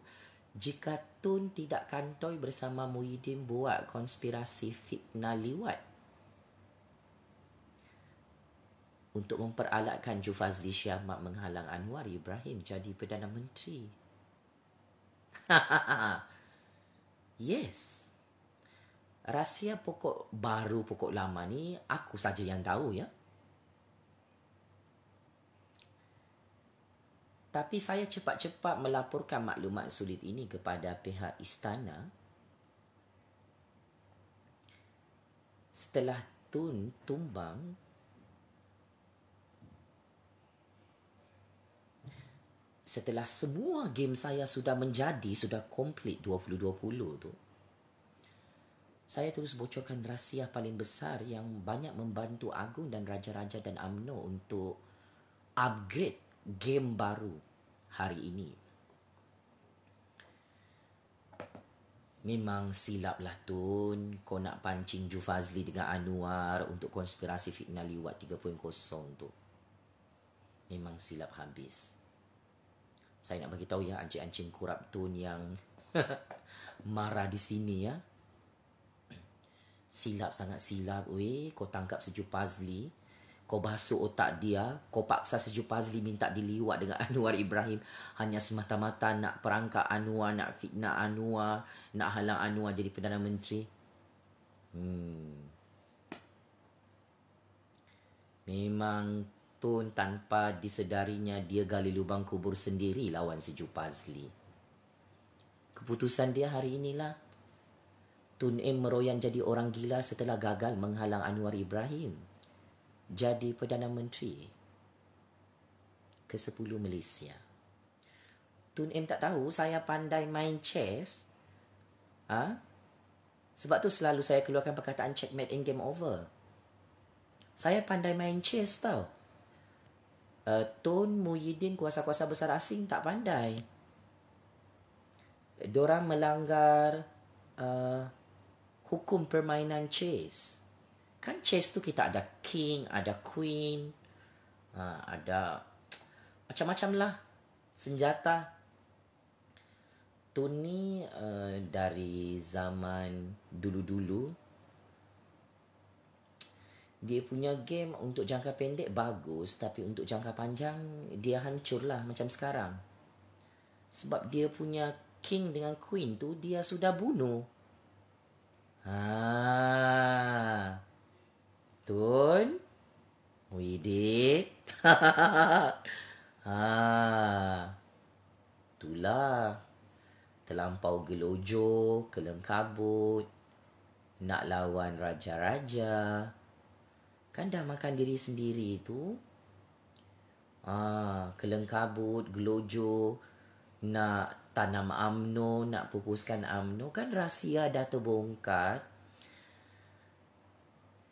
jika Tun tidak kantoi bersama Muhyiddin buat konspirasi fitnah liwat. untuk memperalatkan Jufazli Syahmat menghalang Anwar Ibrahim jadi Perdana Menteri. <laughs> yes. Rahsia pokok baru pokok lama ni aku saja yang tahu ya. Tapi saya cepat-cepat melaporkan maklumat sulit ini kepada pihak istana setelah Tun tumbang setelah semua game saya sudah menjadi, sudah komplit 2020 tu, saya terus bocorkan rahsia paling besar yang banyak membantu Agung dan Raja-Raja dan Amno untuk upgrade game baru hari ini. Memang silaplah lah Tun Kau nak pancing Jufazli dengan Anwar Untuk konspirasi fitnah liwat 3.0 tu Memang silap habis saya nak bagi tahu ya anjing-anjing kurap tu yang <laughs> marah di sini ya. Silap sangat silap. Weh, kau tangkap sejuk puzzle. Kau basuh otak dia. Kau paksa sejuk puzzle minta diliwat dengan <laughs> Anwar Ibrahim. Hanya semata-mata nak perangkap Anwar, nak fitnah Anwar, nak halang Anwar jadi Perdana Menteri. Hmm. Memang pun tanpa disedarinya dia gali lubang kubur sendiri lawan si Ju Keputusan dia hari inilah. Tun Im meroyan jadi orang gila setelah gagal menghalang Anwar Ibrahim. Jadi Perdana Menteri ke-10 Malaysia. Tun Im tak tahu saya pandai main chess. Ha? Sebab tu selalu saya keluarkan perkataan checkmate in game over. Saya pandai main chess tau uh, Tun Muhyiddin kuasa-kuasa besar asing tak pandai. Diorang melanggar uh, hukum permainan chess. Kan chess tu kita ada king, ada queen, uh, ada macam-macam lah senjata. Tun ni uh, dari zaman dulu-dulu dia punya game untuk jangka pendek bagus tapi untuk jangka panjang dia hancurlah macam sekarang sebab dia punya king dengan queen tu dia sudah bunuh ha tun widik ha <laughs> ah. itulah terlampau gelojo kelengkabut nak lawan raja-raja Kan dah makan diri sendiri itu ah, Kelengkabut, gelojo Nak tanam amno Nak pupuskan amno Kan rahsia dah terbongkar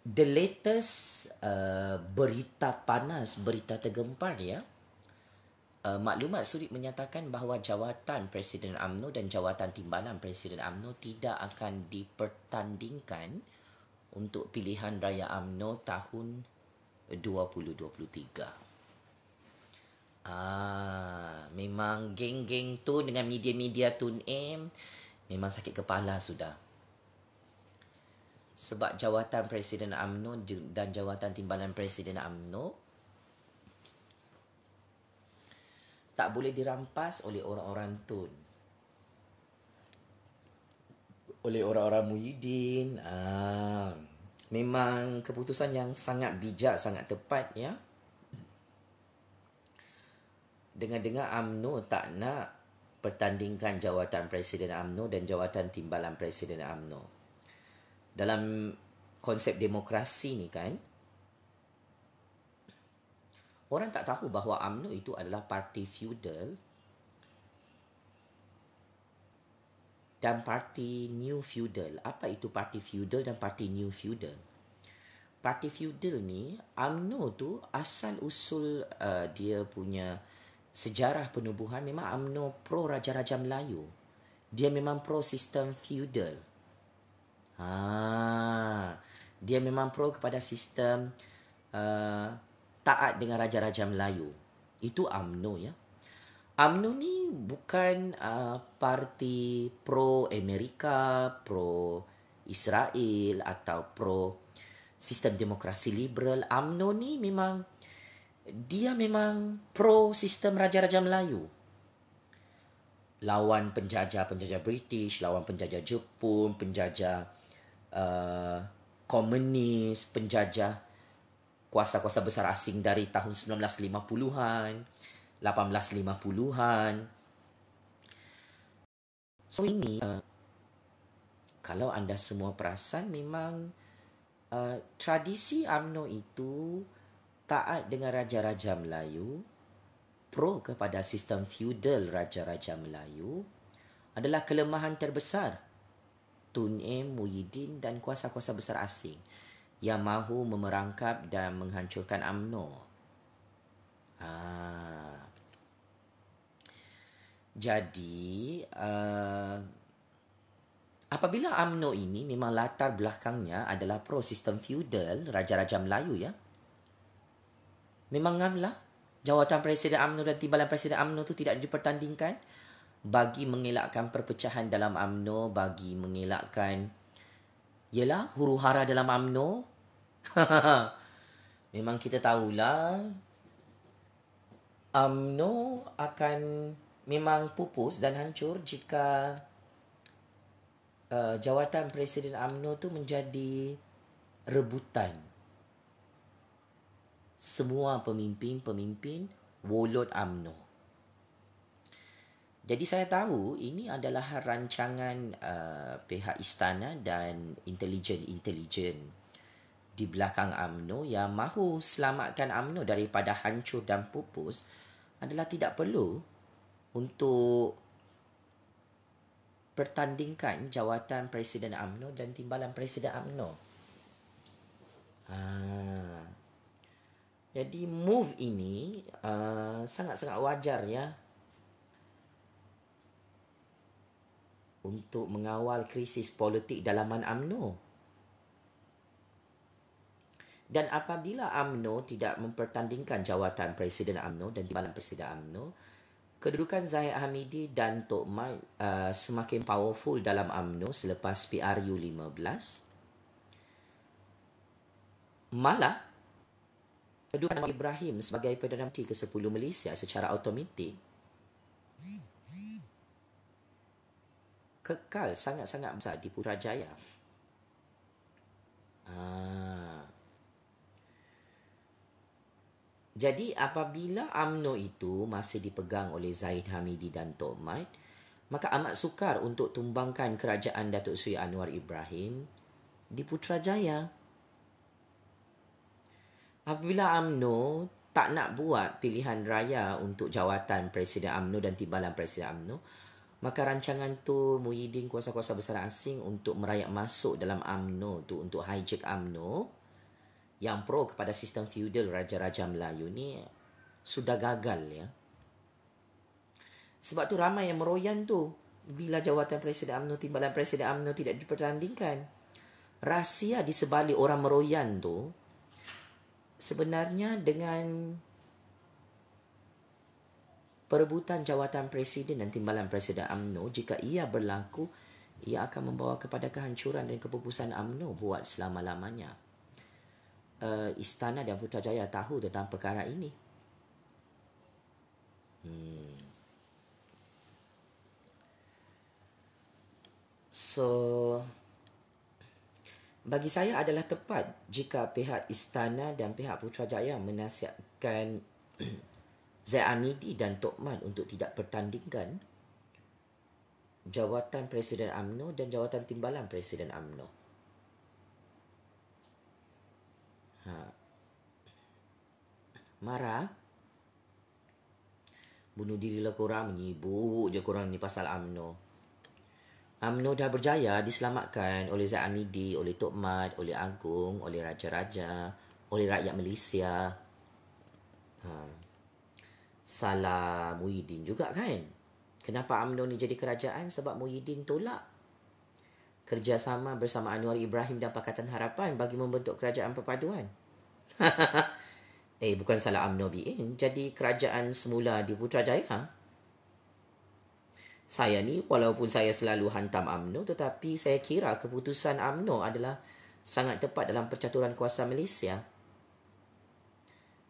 The latest uh, berita panas, berita tergempar ya. Uh, maklumat surit menyatakan bahawa jawatan Presiden AMNO dan jawatan timbalan Presiden AMNO tidak akan dipertandingkan untuk pilihan raya AMNO tahun 2023. Ah, memang geng-geng tu dengan media-media Tun M memang sakit kepala sudah. Sebab jawatan Presiden AMNO dan jawatan timbalan Presiden AMNO tak boleh dirampas oleh orang-orang Tun oleh orang-orang muhyiddin ah, memang keputusan yang sangat bijak sangat tepat ya dengan dengar amno tak nak pertandingkan jawatan presiden amno dan jawatan timbalan presiden amno dalam konsep demokrasi ni kan orang tak tahu bahawa amno itu adalah parti feudal dan parti new feudal. Apa itu parti feudal dan parti new feudal? Parti feudal ni UMNO tu asal usul uh, dia punya sejarah penubuhan memang UMNO pro raja-raja Melayu. Dia memang pro sistem feudal. Ha. Dia memang pro kepada sistem uh, taat dengan raja-raja Melayu. Itu UMNO ya. UMNO ni bukan uh, parti pro Amerika, pro Israel atau pro sistem demokrasi liberal. UMNO ni memang dia memang pro sistem raja-raja Melayu. Lawan penjajah-penjajah British, lawan penjajah Jepun, penjajah uh, komunis, penjajah kuasa-kuasa besar asing dari tahun 1950-an. 1850-an. So ini uh, kalau anda semua perasan memang uh, tradisi Amno itu taat dengan raja-raja Melayu, pro kepada sistem feudal raja-raja Melayu adalah kelemahan terbesar Tun M, Muhyiddin dan kuasa-kuasa besar asing yang mahu memerangkap dan menghancurkan UMNO. Ah. Jadi uh, apabila AMNO ini memang latar belakangnya adalah pro sistem feudal raja-raja Melayu ya. Memang ngamlah jawatan presiden AMNO dan timbalan presiden AMNO tu tidak dipertandingkan bagi mengelakkan perpecahan dalam AMNO, bagi mengelakkan ialah huru-hara dalam AMNO, <laughs> memang kita tahulah AMNO akan memang pupus dan hancur jika uh, jawatan Presiden AMNO tu menjadi rebutan semua pemimpin-pemimpin Wolod AMNO. Jadi saya tahu ini adalah rancangan uh, pihak istana dan intelijen-intelijen di belakang AMNO yang mahu selamatkan AMNO daripada hancur dan pupus adalah tidak perlu untuk pertandingkan jawatan Presiden AMNO dan timbalan Presiden AMNO. Ha. Jadi move ini uh, sangat-sangat wajar ya untuk mengawal krisis politik dalaman AMNO. Dan apabila AMNO tidak mempertandingkan jawatan Presiden AMNO dan timbalan Presiden AMNO, Kedudukan Zahid Hamidi dan Tok Mai uh, semakin powerful dalam UMNO selepas PRU15. Malah, kedudukan Ibrahim sebagai Perdana Menteri ke-10 Malaysia secara automatik kekal sangat-sangat besar di Putrajaya. Ah. Jadi apabila AMNO itu masih dipegang oleh Zaid Hamidi dan Tok Mat, maka amat sukar untuk tumbangkan kerajaan Datuk Sri Anwar Ibrahim di Putrajaya. Apabila AMNO tak nak buat pilihan raya untuk jawatan Presiden AMNO dan timbalan Presiden AMNO, maka rancangan tu Muhyiddin kuasa-kuasa besar asing untuk merayap masuk dalam AMNO tu untuk hijack AMNO yang pro kepada sistem feudal raja-raja Melayu ni sudah gagal ya. Sebab tu ramai yang meroyan tu bila jawatan Presiden Amno timbalan Presiden Amno tidak dipertandingkan. Rahsia di sebalik orang meroyan tu sebenarnya dengan perebutan jawatan Presiden dan timbalan Presiden Amno jika ia berlaku ia akan membawa kepada kehancuran dan kepupusan Amno buat selama-lamanya uh, istana dan Putrajaya tahu tentang perkara ini? Hmm. So bagi saya adalah tepat jika pihak istana dan pihak Putrajaya menasihatkan <clears throat> Zaid Amidi dan Tok Man untuk tidak pertandingkan jawatan Presiden AMNO dan jawatan timbalan Presiden AMNO. Marah ha. Mara, bunuh dirilah korang, menyibuk je korang ni pasal UMNO. UMNO dah berjaya diselamatkan oleh Zaid Amidi, oleh Tok Mat, oleh Agung, oleh Raja-Raja, oleh rakyat Malaysia. Ha. Salah Muhyiddin juga kan? Kenapa UMNO ni jadi kerajaan? Sebab Muhyiddin tolak kerjasama bersama Anwar Ibrahim dan Pakatan Harapan bagi membentuk kerajaan perpaduan. <laughs> eh, bukan salah UMNO BIN. Jadi kerajaan semula di Putrajaya. Saya ni, walaupun saya selalu hantam UMNO, tetapi saya kira keputusan UMNO adalah sangat tepat dalam percaturan kuasa Malaysia.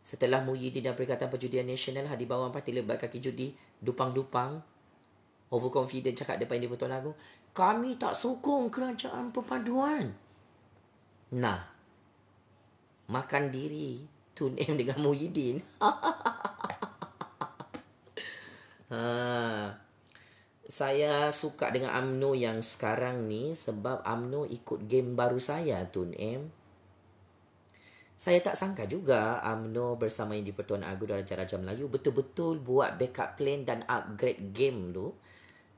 Setelah Muhyiddin dan Perikatan Perjudian Nasional hadir bawah parti lebat kaki judi, dupang-dupang, overconfident cakap depan Dewan Pertuan Agung, kami tak sokong kerajaan perpaduan. Nah, makan diri tu name dengan Muhyiddin. ha. Saya suka dengan UMNO yang sekarang ni sebab UMNO ikut game baru saya Tun M. Saya tak sangka juga UMNO bersama yang di Pertuan Agung dalam cara Raja Melayu betul-betul buat backup plan dan upgrade game tu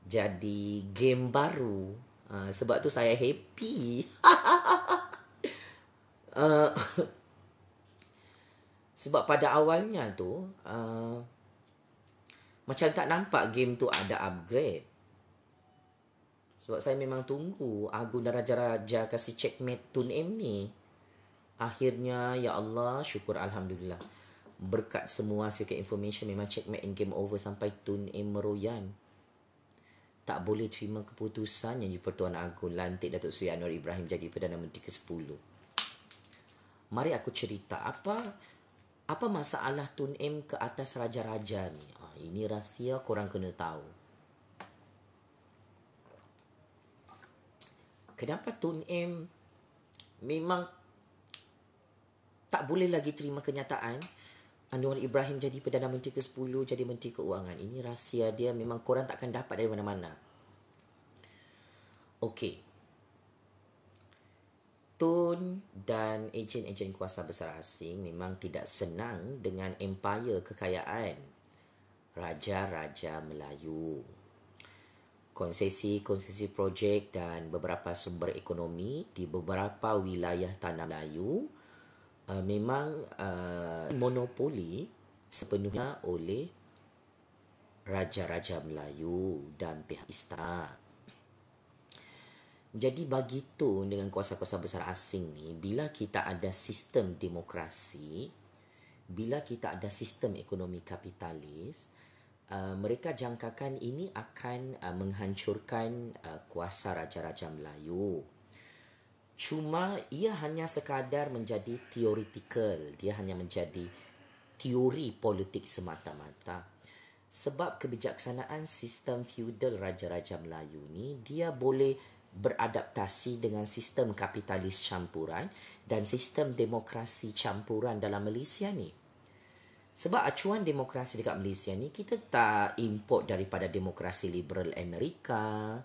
jadi game baru. Uh, sebab tu saya happy. uh, <laughs> <laughs> sebab pada awalnya tu uh, macam tak nampak game tu ada upgrade. Sebab saya memang tunggu Agung dan Raja-Raja kasih checkmate Tun M ni. Akhirnya, Ya Allah, syukur Alhamdulillah. Berkat semua sikit information, memang checkmate in game over sampai Tun M meroyan tak boleh terima keputusan yang di-Pertuan Agong lantik Datuk Seri Anwar Ibrahim jadi Perdana Menteri ke-10. Mari aku cerita apa apa masalah Tun M ke atas raja-raja ni. Ha, ini rahsia korang kena tahu. Kenapa Tun M memang tak boleh lagi terima kenyataan Anwar Ibrahim jadi Perdana Menteri ke-10 jadi Menteri Keuangan. Ini rahsia dia memang korang takkan dapat dari mana-mana. Okey. Tun dan ejen-ejen kuasa besar asing memang tidak senang dengan empire kekayaan raja-raja Melayu. Konsesi-konsesi projek dan beberapa sumber ekonomi di beberapa wilayah tanah Melayu uh, memang uh, monopoli sepenuhnya oleh raja-raja Melayu dan pihak istana. Jadi bagi tu dengan kuasa-kuasa besar asing ni bila kita ada sistem demokrasi, bila kita ada sistem ekonomi kapitalis Uh, mereka jangkakan ini akan uh, menghancurkan uh, kuasa raja-raja Melayu cuma ia hanya sekadar menjadi teoritikal dia hanya menjadi teori politik semata-mata sebab kebijaksanaan sistem feudal raja-raja Melayu ni dia boleh beradaptasi dengan sistem kapitalis campuran dan sistem demokrasi campuran dalam Malaysia ni sebab acuan demokrasi dekat Malaysia ni kita tak import daripada demokrasi liberal Amerika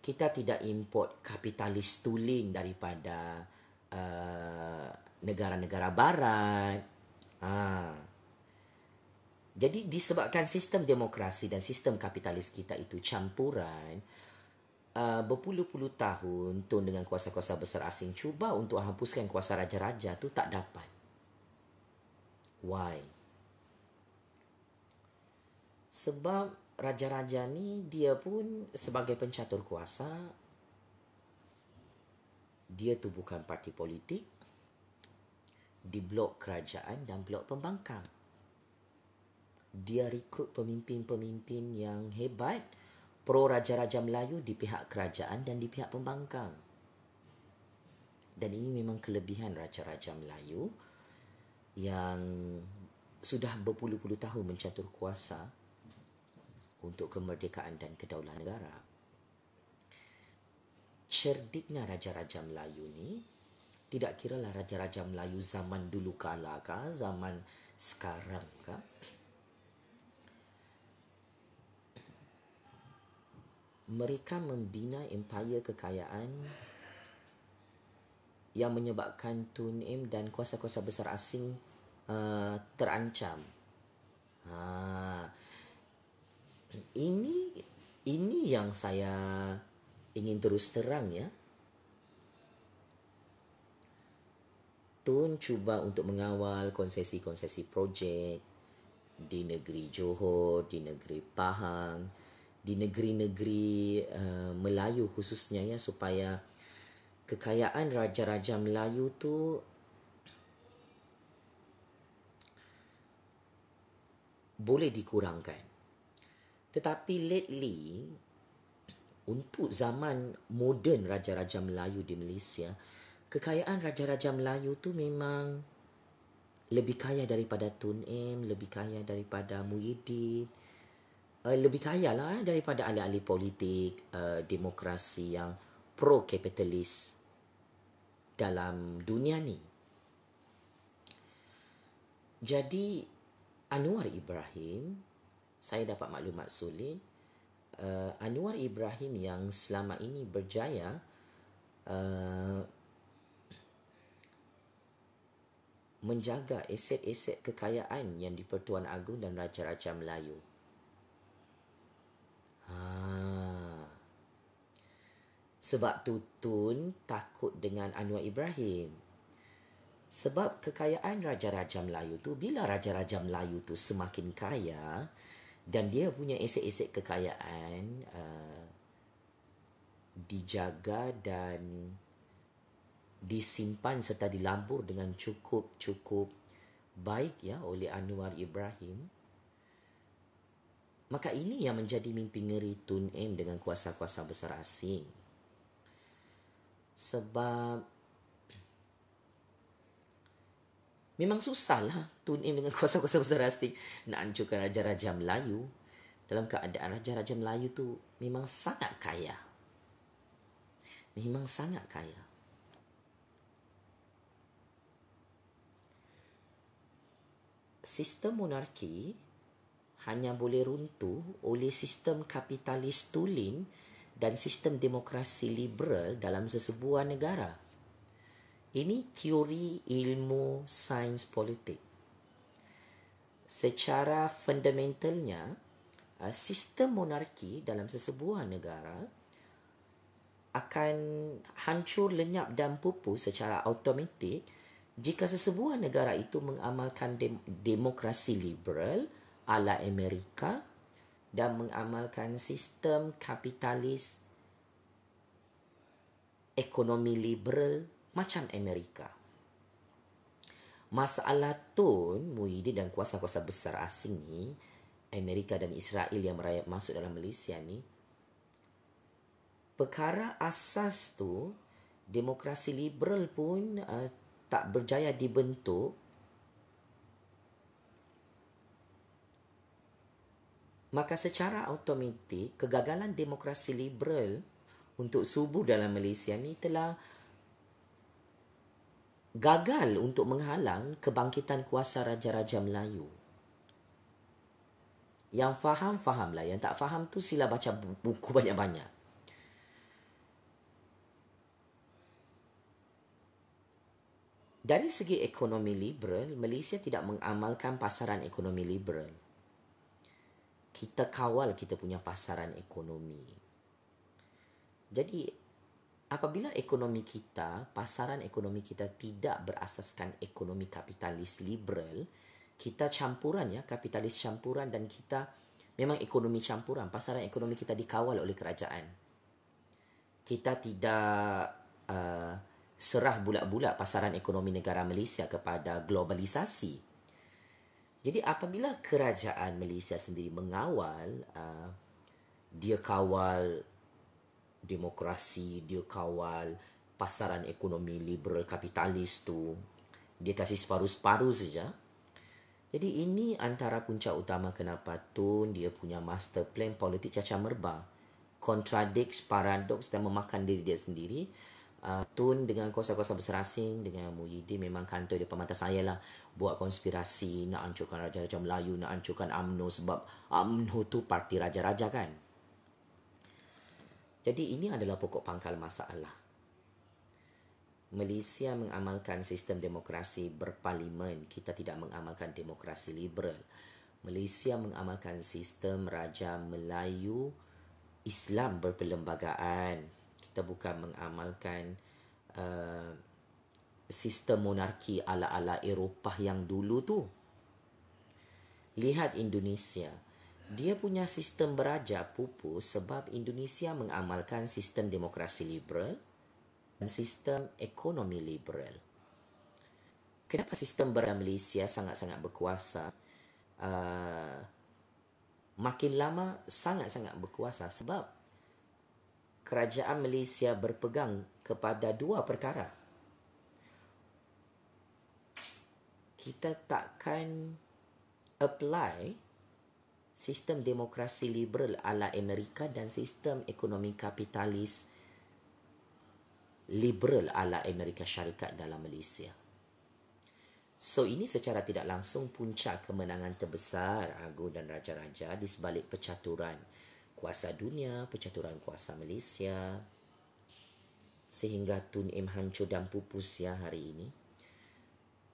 kita tidak import kapitalis tulen daripada uh, negara-negara barat. Ha. Jadi disebabkan sistem demokrasi dan sistem kapitalis kita itu campuran, uh, berpuluh-puluh tahun Tun dengan kuasa-kuasa besar asing cuba untuk hapuskan kuasa raja-raja tu tak dapat. Why? Sebab raja-raja ni dia pun sebagai pencatur kuasa dia tu bukan parti politik di blok kerajaan dan blok pembangkang dia rekrut pemimpin-pemimpin yang hebat pro raja-raja Melayu di pihak kerajaan dan di pihak pembangkang dan ini memang kelebihan raja-raja Melayu yang sudah berpuluh-puluh tahun mencatur kuasa untuk kemerdekaan dan kedaulatan negara. Cerdiknya raja-raja Melayu ni, tidak kira lah raja-raja Melayu zaman dulu kala ke, zaman sekarang ke. Mereka membina empire kekayaan yang menyebabkan Tun Im dan kuasa-kuasa besar asing uh, terancam. Haa. Ah, ini ini yang saya ingin terus terang ya Tun cuba untuk mengawal konsesi-konsesi projek di negeri Johor, di negeri Pahang, di negeri-negeri uh, Melayu khususnya ya supaya kekayaan raja-raja Melayu tu boleh dikurangkan. Tetapi lately, untuk zaman moden raja-raja Melayu di Malaysia, kekayaan raja-raja Melayu tu memang lebih kaya daripada Tun M, lebih kaya daripada Muhyiddin, eh, lebih kaya lah eh, daripada ahli-ahli politik eh, demokrasi yang pro-kapitalis dalam dunia ni. Jadi Anwar Ibrahim saya dapat maklumat sulit uh, Anwar Ibrahim yang selama ini berjaya uh, menjaga aset-aset kekayaan yang di Pertuan Agung dan Raja-Raja Melayu. Ha. Sebab tu Tun takut dengan Anwar Ibrahim. Sebab kekayaan Raja-Raja Melayu tu, bila Raja-Raja Melayu tu semakin kaya, dan dia punya aset-aset kekayaan uh, dijaga dan disimpan serta dilabur dengan cukup-cukup baik ya oleh Anwar Ibrahim maka ini yang menjadi mimpi ngeri Tun M dengan kuasa-kuasa besar asing sebab Memang susah lah tune in dengan <laughs> kuasa-kuasa besar asing nak hancurkan Raja-Raja Melayu. Dalam keadaan Raja-Raja Melayu tu memang sangat kaya. Memang sangat kaya. Sistem monarki hanya boleh runtuh oleh sistem kapitalis tulen dan sistem demokrasi liberal dalam sesebuah negara. Ini teori ilmu sains politik. Secara fundamentalnya, uh, sistem monarki dalam sesebuah negara akan hancur lenyap dan pupus secara automatik jika sesebuah negara itu mengamalkan dem- demokrasi liberal ala Amerika dan mengamalkan sistem kapitalis ekonomi liberal macam Amerika. Masalah Tun, Muhyiddin dan kuasa-kuasa besar asing ni, Amerika dan Israel yang merayap masuk dalam Malaysia ni, perkara asas tu, demokrasi liberal pun uh, tak berjaya dibentuk. Maka secara automatik, kegagalan demokrasi liberal untuk subuh dalam Malaysia ni telah gagal untuk menghalang kebangkitan kuasa Raja-Raja Melayu. Yang faham, fahamlah. Yang tak faham tu sila baca buku <laughs> banyak-banyak. Dari segi ekonomi liberal, Malaysia tidak mengamalkan pasaran ekonomi liberal. Kita kawal kita punya pasaran ekonomi. Jadi apabila ekonomi kita, pasaran ekonomi kita tidak berasaskan ekonomi kapitalis liberal, kita campuran ya, kapitalis campuran dan kita memang ekonomi campuran, pasaran ekonomi kita dikawal oleh kerajaan. Kita tidak uh, serah bulat-bulat pasaran ekonomi negara Malaysia kepada globalisasi. Jadi apabila kerajaan Malaysia sendiri mengawal uh, dia kawal demokrasi dia kawal pasaran ekonomi liberal kapitalis tu dia kasih separuh-separuh saja jadi ini antara puncak utama kenapa Tun dia punya master plan politik caca merba contradicts paradoks dan memakan diri dia sendiri uh, Tun dengan kuasa-kuasa besar asing dengan Muhyiddin memang kantor dia mata saya lah buat konspirasi nak hancurkan Raja-Raja Melayu nak hancurkan UMNO sebab UMNO tu parti Raja-Raja kan jadi ini adalah pokok pangkal masalah. Malaysia mengamalkan sistem demokrasi berparlimen, kita tidak mengamalkan demokrasi liberal. Malaysia mengamalkan sistem Raja Melayu Islam berperlembagaan. Kita bukan mengamalkan uh, sistem monarki ala-ala Eropah yang dulu tu. Lihat Indonesia dia punya sistem beraja pupus sebab Indonesia mengamalkan sistem demokrasi liberal dan sistem ekonomi liberal. Kenapa sistem beraja Malaysia sangat-sangat berkuasa? Uh, makin lama sangat-sangat berkuasa sebab kerajaan Malaysia berpegang kepada dua perkara. Kita takkan apply sistem demokrasi liberal ala Amerika dan sistem ekonomi kapitalis liberal ala Amerika Syarikat dalam Malaysia. So ini secara tidak langsung puncak kemenangan terbesar agung dan raja-raja di sebalik pecaturan kuasa dunia, pecaturan kuasa Malaysia sehingga Tun Im hancur dan pupus ya hari ini.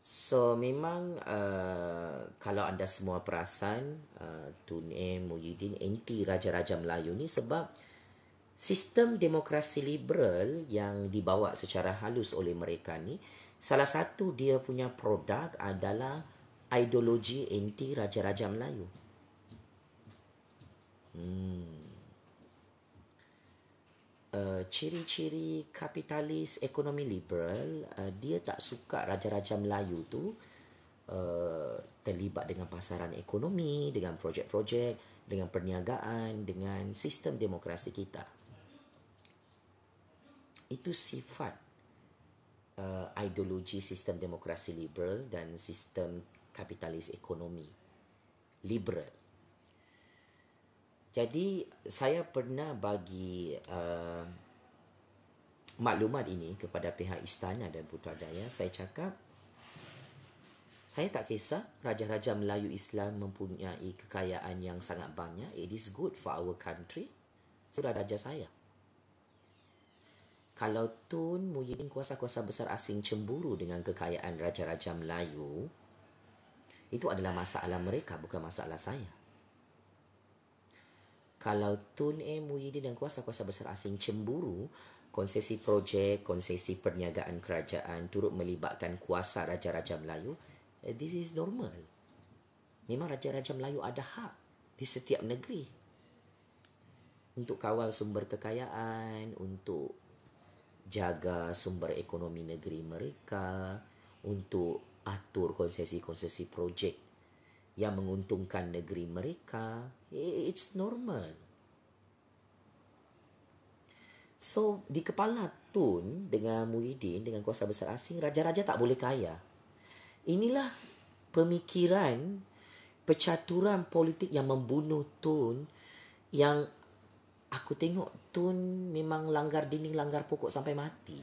So memang uh, kalau anda semua perasan uh, eh, Tunai Muhyiddin anti Raja-Raja Melayu ni sebab sistem demokrasi liberal yang dibawa secara halus oleh mereka ni salah satu dia punya produk adalah ideologi anti Raja-Raja Melayu. Hmm. Eh, ciri-ciri kapitalis ekonomi liberal uh, dia tak suka raja-raja Melayu tu uh, terlibat dengan pasaran ekonomi dengan projek-projek dengan perniagaan dengan sistem demokrasi kita itu sifat uh, ideologi sistem demokrasi liberal dan sistem kapitalis ekonomi liberal jadi saya pernah bagi uh, maklumat ini kepada pihak istana dan Putrajaya. Saya cakap saya tak kisah raja-raja Melayu Islam mempunyai kekayaan yang sangat banyak. It is good for our country. Sudah so, raja saya. Kalau Tun Muhyiddin kuasa-kuasa besar asing cemburu dengan kekayaan raja-raja Melayu, itu adalah masalah mereka bukan masalah saya kalau Tun eh Muhyiddin dan kuasa-kuasa besar asing cemburu konsesi projek, konsesi perniagaan kerajaan turut melibatkan kuasa raja-raja Melayu, eh, this is normal. Memang raja-raja Melayu ada hak di setiap negeri untuk kawal sumber kekayaan, untuk jaga sumber ekonomi negeri mereka, untuk atur konsesi-konsesi projek yang menguntungkan negeri mereka. It's normal. So, di kepala Tun dengan Muhyiddin, dengan kuasa besar asing, raja-raja tak boleh kaya. Inilah pemikiran pecaturan politik yang membunuh Tun yang aku tengok Tun memang langgar dinding, langgar pokok sampai mati.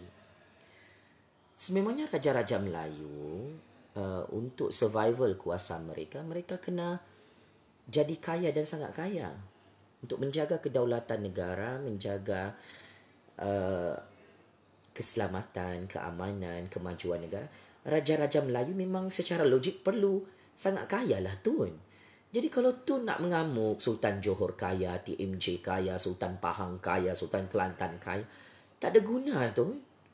Sememangnya raja-raja Melayu Uh, untuk survival kuasa mereka, mereka kena jadi kaya dan sangat kaya untuk menjaga kedaulatan negara, menjaga uh, keselamatan, keamanan, kemajuan negara. Raja-raja Melayu memang secara logik perlu sangat kaya lah tun. Jadi kalau tun nak mengamuk Sultan Johor kaya, TMJ kaya, Sultan Pahang kaya, Sultan Kelantan kaya, tak ada guna tu.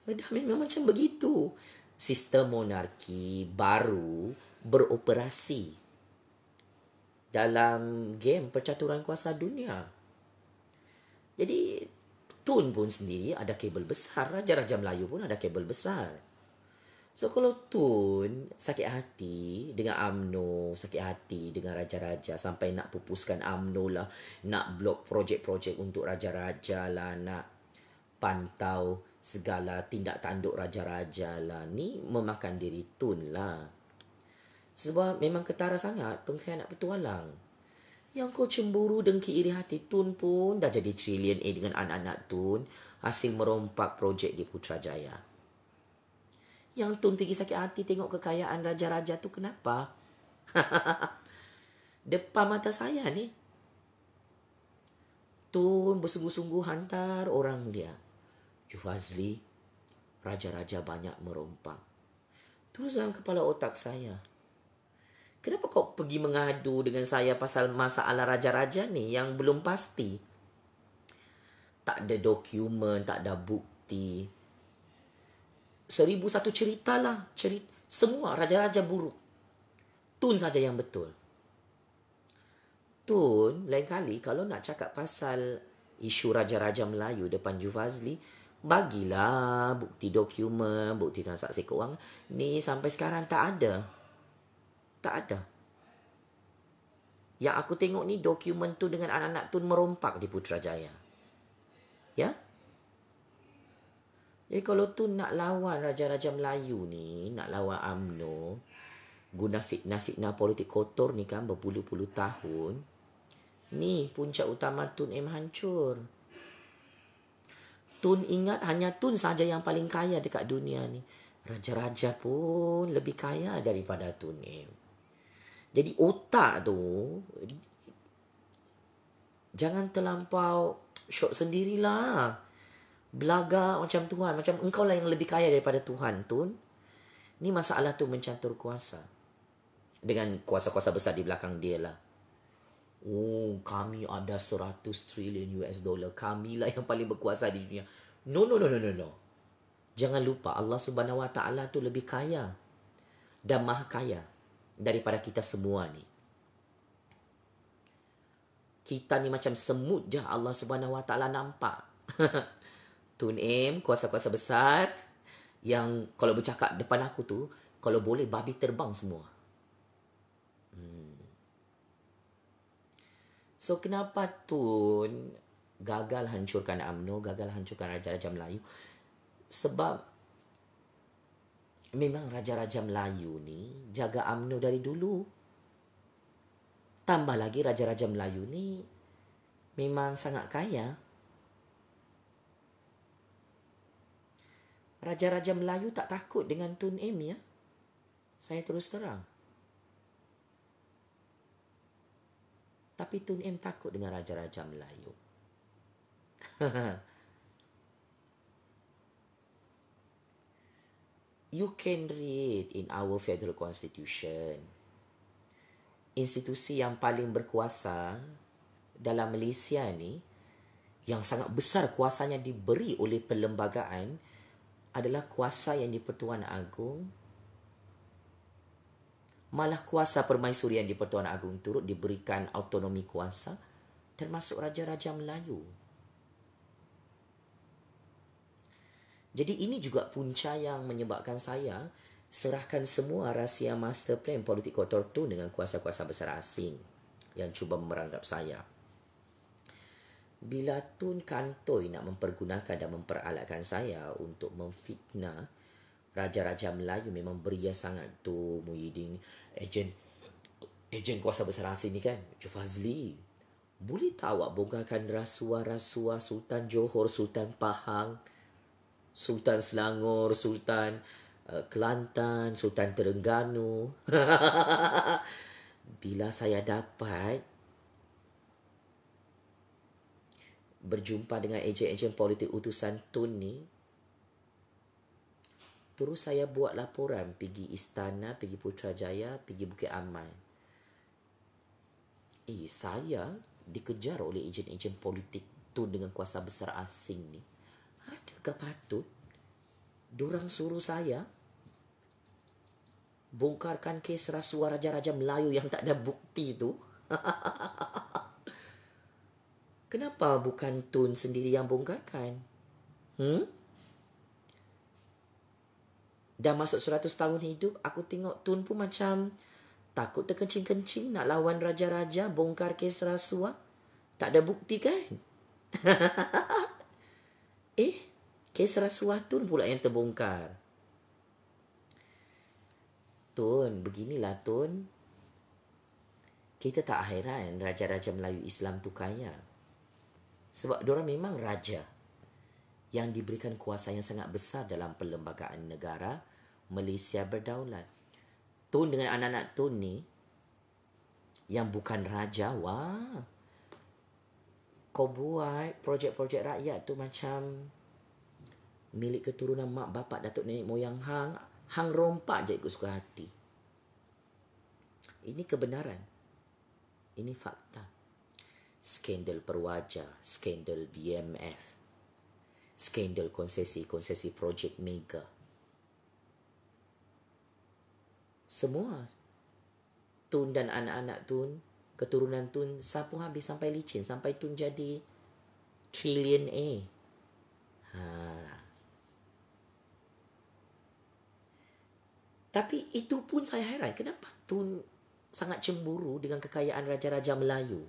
Dah memang macam begitu sistem monarki baru beroperasi dalam game percaturan kuasa dunia. Jadi Tun pun sendiri ada kabel besar, raja-raja Melayu pun ada kabel besar. So kalau Tun sakit hati dengan AMNO, sakit hati dengan raja-raja sampai nak pupuskan AMNO lah, nak blok projek-projek untuk raja-raja lah, nak pantau segala tindak tanduk raja-raja lah ni memakan diri Tun lah. Sebab memang ketara sangat pengkhianat petualang. Yang kau cemburu dengki iri hati Tun pun dah jadi trilion A dengan anak-anak Tun hasil merompak projek di Putrajaya. Yang Tun pergi sakit hati tengok kekayaan raja-raja tu kenapa? <laughs> Depan mata saya ni. Tun bersungguh-sungguh hantar orang dia Jufazli, raja-raja banyak merompak. Terus dalam kepala otak saya, kenapa kau pergi mengadu dengan saya pasal masalah raja-raja ni yang belum pasti? Tak ada dokumen, tak ada bukti. Seribu satu cerita lah cerita. Semua raja-raja buruk. Tun saja yang betul. Tun, lain kali kalau nak cakap pasal isu raja-raja Melayu depan Jufazli, bagilah bukti dokumen, bukti transaksi keuangan. Ni sampai sekarang tak ada. Tak ada. Yang aku tengok ni dokumen tu dengan anak-anak tu merompak di Putrajaya. Ya? Jadi kalau tu nak lawan Raja-Raja Melayu ni, nak lawan amno, guna fitnah-fitnah politik kotor ni kan berpuluh-puluh tahun, ni puncak utama Tun M hancur. Tun ingat hanya Tun saja yang paling kaya dekat dunia ni. Raja-raja pun lebih kaya daripada Tun ni. Jadi otak tu jangan terlampau syok sendirilah. Belaga macam Tuhan, macam engkau lah yang lebih kaya daripada Tuhan Tun. Ni masalah tu mencantur kuasa. Dengan kuasa-kuasa besar di belakang dia lah. Oh, kami ada 100 trilion US dollar. Kamilah yang paling berkuasa di dunia. No, no, no, no, no, no. Jangan lupa Allah Subhanahu Wa Taala tu lebih kaya dan maha kaya daripada kita semua ni. Kita ni macam semut je Allah Subhanahu Wa Taala nampak. <laughs> Tun Im, kuasa-kuasa besar yang kalau bercakap depan aku tu, kalau boleh babi terbang semua. So kenapa Tun gagal hancurkan Amno, gagal hancurkan Raja-Raja Melayu? Sebab memang Raja-Raja Melayu ni jaga Amno dari dulu. Tambah lagi Raja-Raja Melayu ni memang sangat kaya. Raja-Raja Melayu tak takut dengan Tun Amy ya. Saya terus terang. Tapi Tun M takut dengan raja-raja Melayu. <laughs> you can read in our federal constitution. Institusi yang paling berkuasa dalam Malaysia ni yang sangat besar kuasanya diberi oleh perlembagaan adalah kuasa yang di-Pertuan Agong malah kuasa permaisuri yang di-Pertuan Agung turut diberikan autonomi kuasa termasuk raja-raja Melayu. Jadi ini juga punca yang menyebabkan saya serahkan semua rahsia master plan politik kotor tu dengan kuasa-kuasa besar asing yang cuba meranggap saya. Bila Tun Kantoi nak mempergunakan dan memperalatkan saya untuk memfitnah raja-raja Melayu memang beria sangat tu Muhyiddin ejen ejen kuasa besar asing ni kan Jufazli boleh tak awak bongkarkan rasuah-rasuah Sultan Johor, Sultan Pahang Sultan Selangor Sultan uh, Kelantan Sultan Terengganu <laughs> bila saya dapat berjumpa dengan ejen-ejen politik utusan Tun ni Terus saya buat laporan pergi istana, pergi Putrajaya, pergi Bukit Aman. Eh, saya dikejar oleh ejen-ejen politik tu dengan kuasa besar asing ni. Adakah patut? Diorang suruh saya bongkarkan kes rasuah raja-raja Melayu yang tak ada bukti tu. <laughs> Kenapa bukan Tun sendiri yang bongkarkan? Hmm? Dah masuk 100 tahun hidup, aku tengok Tun pun macam takut terkencing-kencing nak lawan raja-raja, bongkar kes rasuah. Tak ada bukti kan? <laughs> eh, kes rasuah Tun pula yang terbongkar. Tun, beginilah Tun. Kita tak hairan raja-raja Melayu Islam tu kaya. Sebab diorang memang Raja yang diberikan kuasa yang sangat besar dalam perlembagaan negara Malaysia berdaulat. Tun dengan anak-anak Tun ni yang bukan raja, wah. Kau buat projek-projek rakyat tu macam milik keturunan mak bapak datuk nenek moyang hang hang rompak je ikut suka hati. Ini kebenaran. Ini fakta. Skandal perwaja, skandal BMF, skandal konsesi-konsesi projek mega. Semua Tun dan anak-anak Tun, keturunan Tun sapu habis sampai licin sampai Tun jadi trillion A. Ha. Tapi itu pun saya hairan kenapa Tun sangat cemburu dengan kekayaan raja-raja Melayu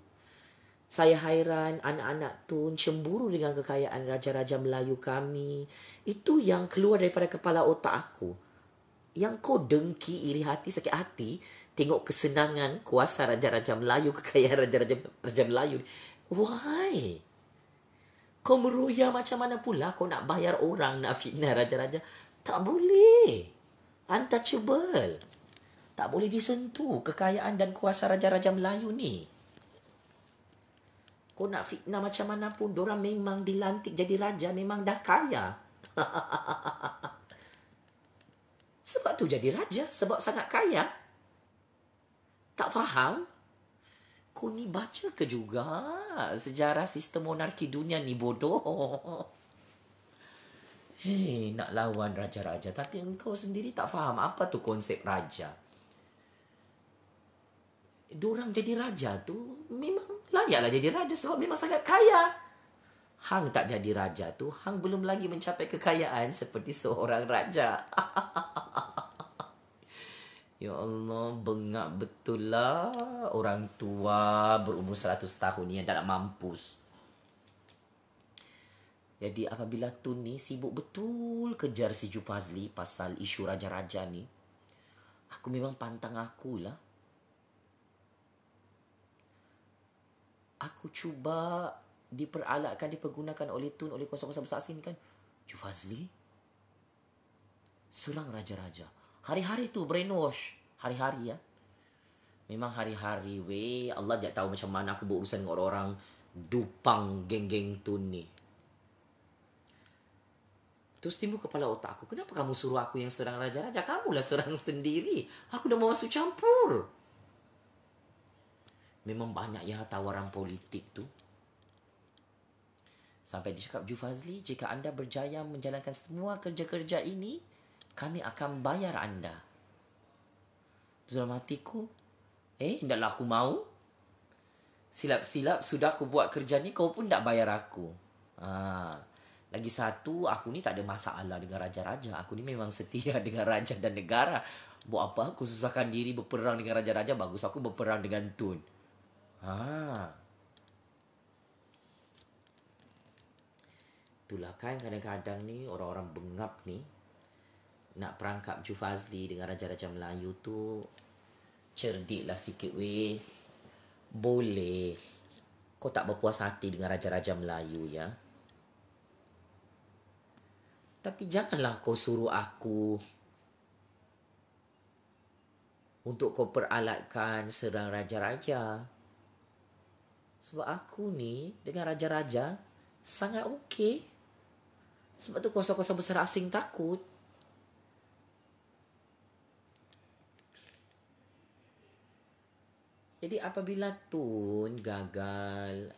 saya hairan anak-anak tu cemburu dengan kekayaan raja-raja Melayu kami. Itu yang keluar daripada kepala otak aku. Yang kau dengki, iri hati, sakit hati, tengok kesenangan kuasa raja-raja Melayu, <laughs> kekayaan raja-raja Raja Melayu. Why? Kau meruya macam mana pula kau nak bayar orang nak fitnah raja-raja? Tak boleh. Untouchable. Tak boleh disentuh kekayaan dan kuasa raja-raja Melayu ni. Kau nak fitnah macam mana pun, orang memang dilantik jadi raja, memang dah kaya. <laughs> sebab tu jadi raja, sebab sangat kaya. Tak faham? Kau ni baca ke juga sejarah sistem monarki dunia ni bodoh? Hei, <laughs> eh, nak lawan raja-raja. Tapi engkau sendiri tak faham apa tu konsep raja. Diorang jadi raja tu memang layaklah jadi raja sebab memang sangat kaya. Hang tak jadi raja tu, hang belum lagi mencapai kekayaan seperti seorang raja. <laughs> ya Allah, bengak betul lah orang tua berumur 100 tahun ni yang tak nak mampus. Jadi apabila tu ni sibuk betul kejar si Jupazli pasal isu raja-raja ni, aku memang pantang akulah. aku cuba diperalatkan, dipergunakan oleh Tun, oleh kuasa-kuasa besar sini kan. Jufazli, serang raja-raja. Hari-hari tu brainwash. Hari-hari ya. Memang hari-hari, we, Allah tak tahu macam mana aku berurusan dengan orang-orang dupang geng-geng Tun ni. Terus timbul kepala otak aku, kenapa kamu suruh aku yang serang raja-raja? Kamulah serang sendiri. Aku dah mau masuk campur. Memang banyak ya tawaran politik tu. Sampai dicakap Ju Fazli, jika anda berjaya menjalankan semua kerja-kerja ini, kami akan bayar anda. Zulam eh, hendaklah aku mau. Silap-silap, sudah aku buat kerja ni, kau pun tak bayar aku. Ha. Lagi satu, aku ni tak ada masalah dengan raja-raja. Aku ni memang setia <laughs> dengan raja dan negara. Buat apa aku susahkan diri berperang dengan raja-raja? Bagus aku berperang dengan Tun. Ah. Itulah kan kadang-kadang ni orang-orang bengap ni nak perangkap Cu Fazli dengan Raja-Raja Melayu tu cerdiklah sikit weh. Boleh. Kau tak berpuas hati dengan Raja-Raja Melayu ya. Tapi janganlah kau suruh aku untuk kau peralatkan serang Raja-Raja. Sebab aku ni dengan raja-raja sangat okey. Sebab tu kuasa-kuasa besar asing takut. Jadi apabila Tun gagal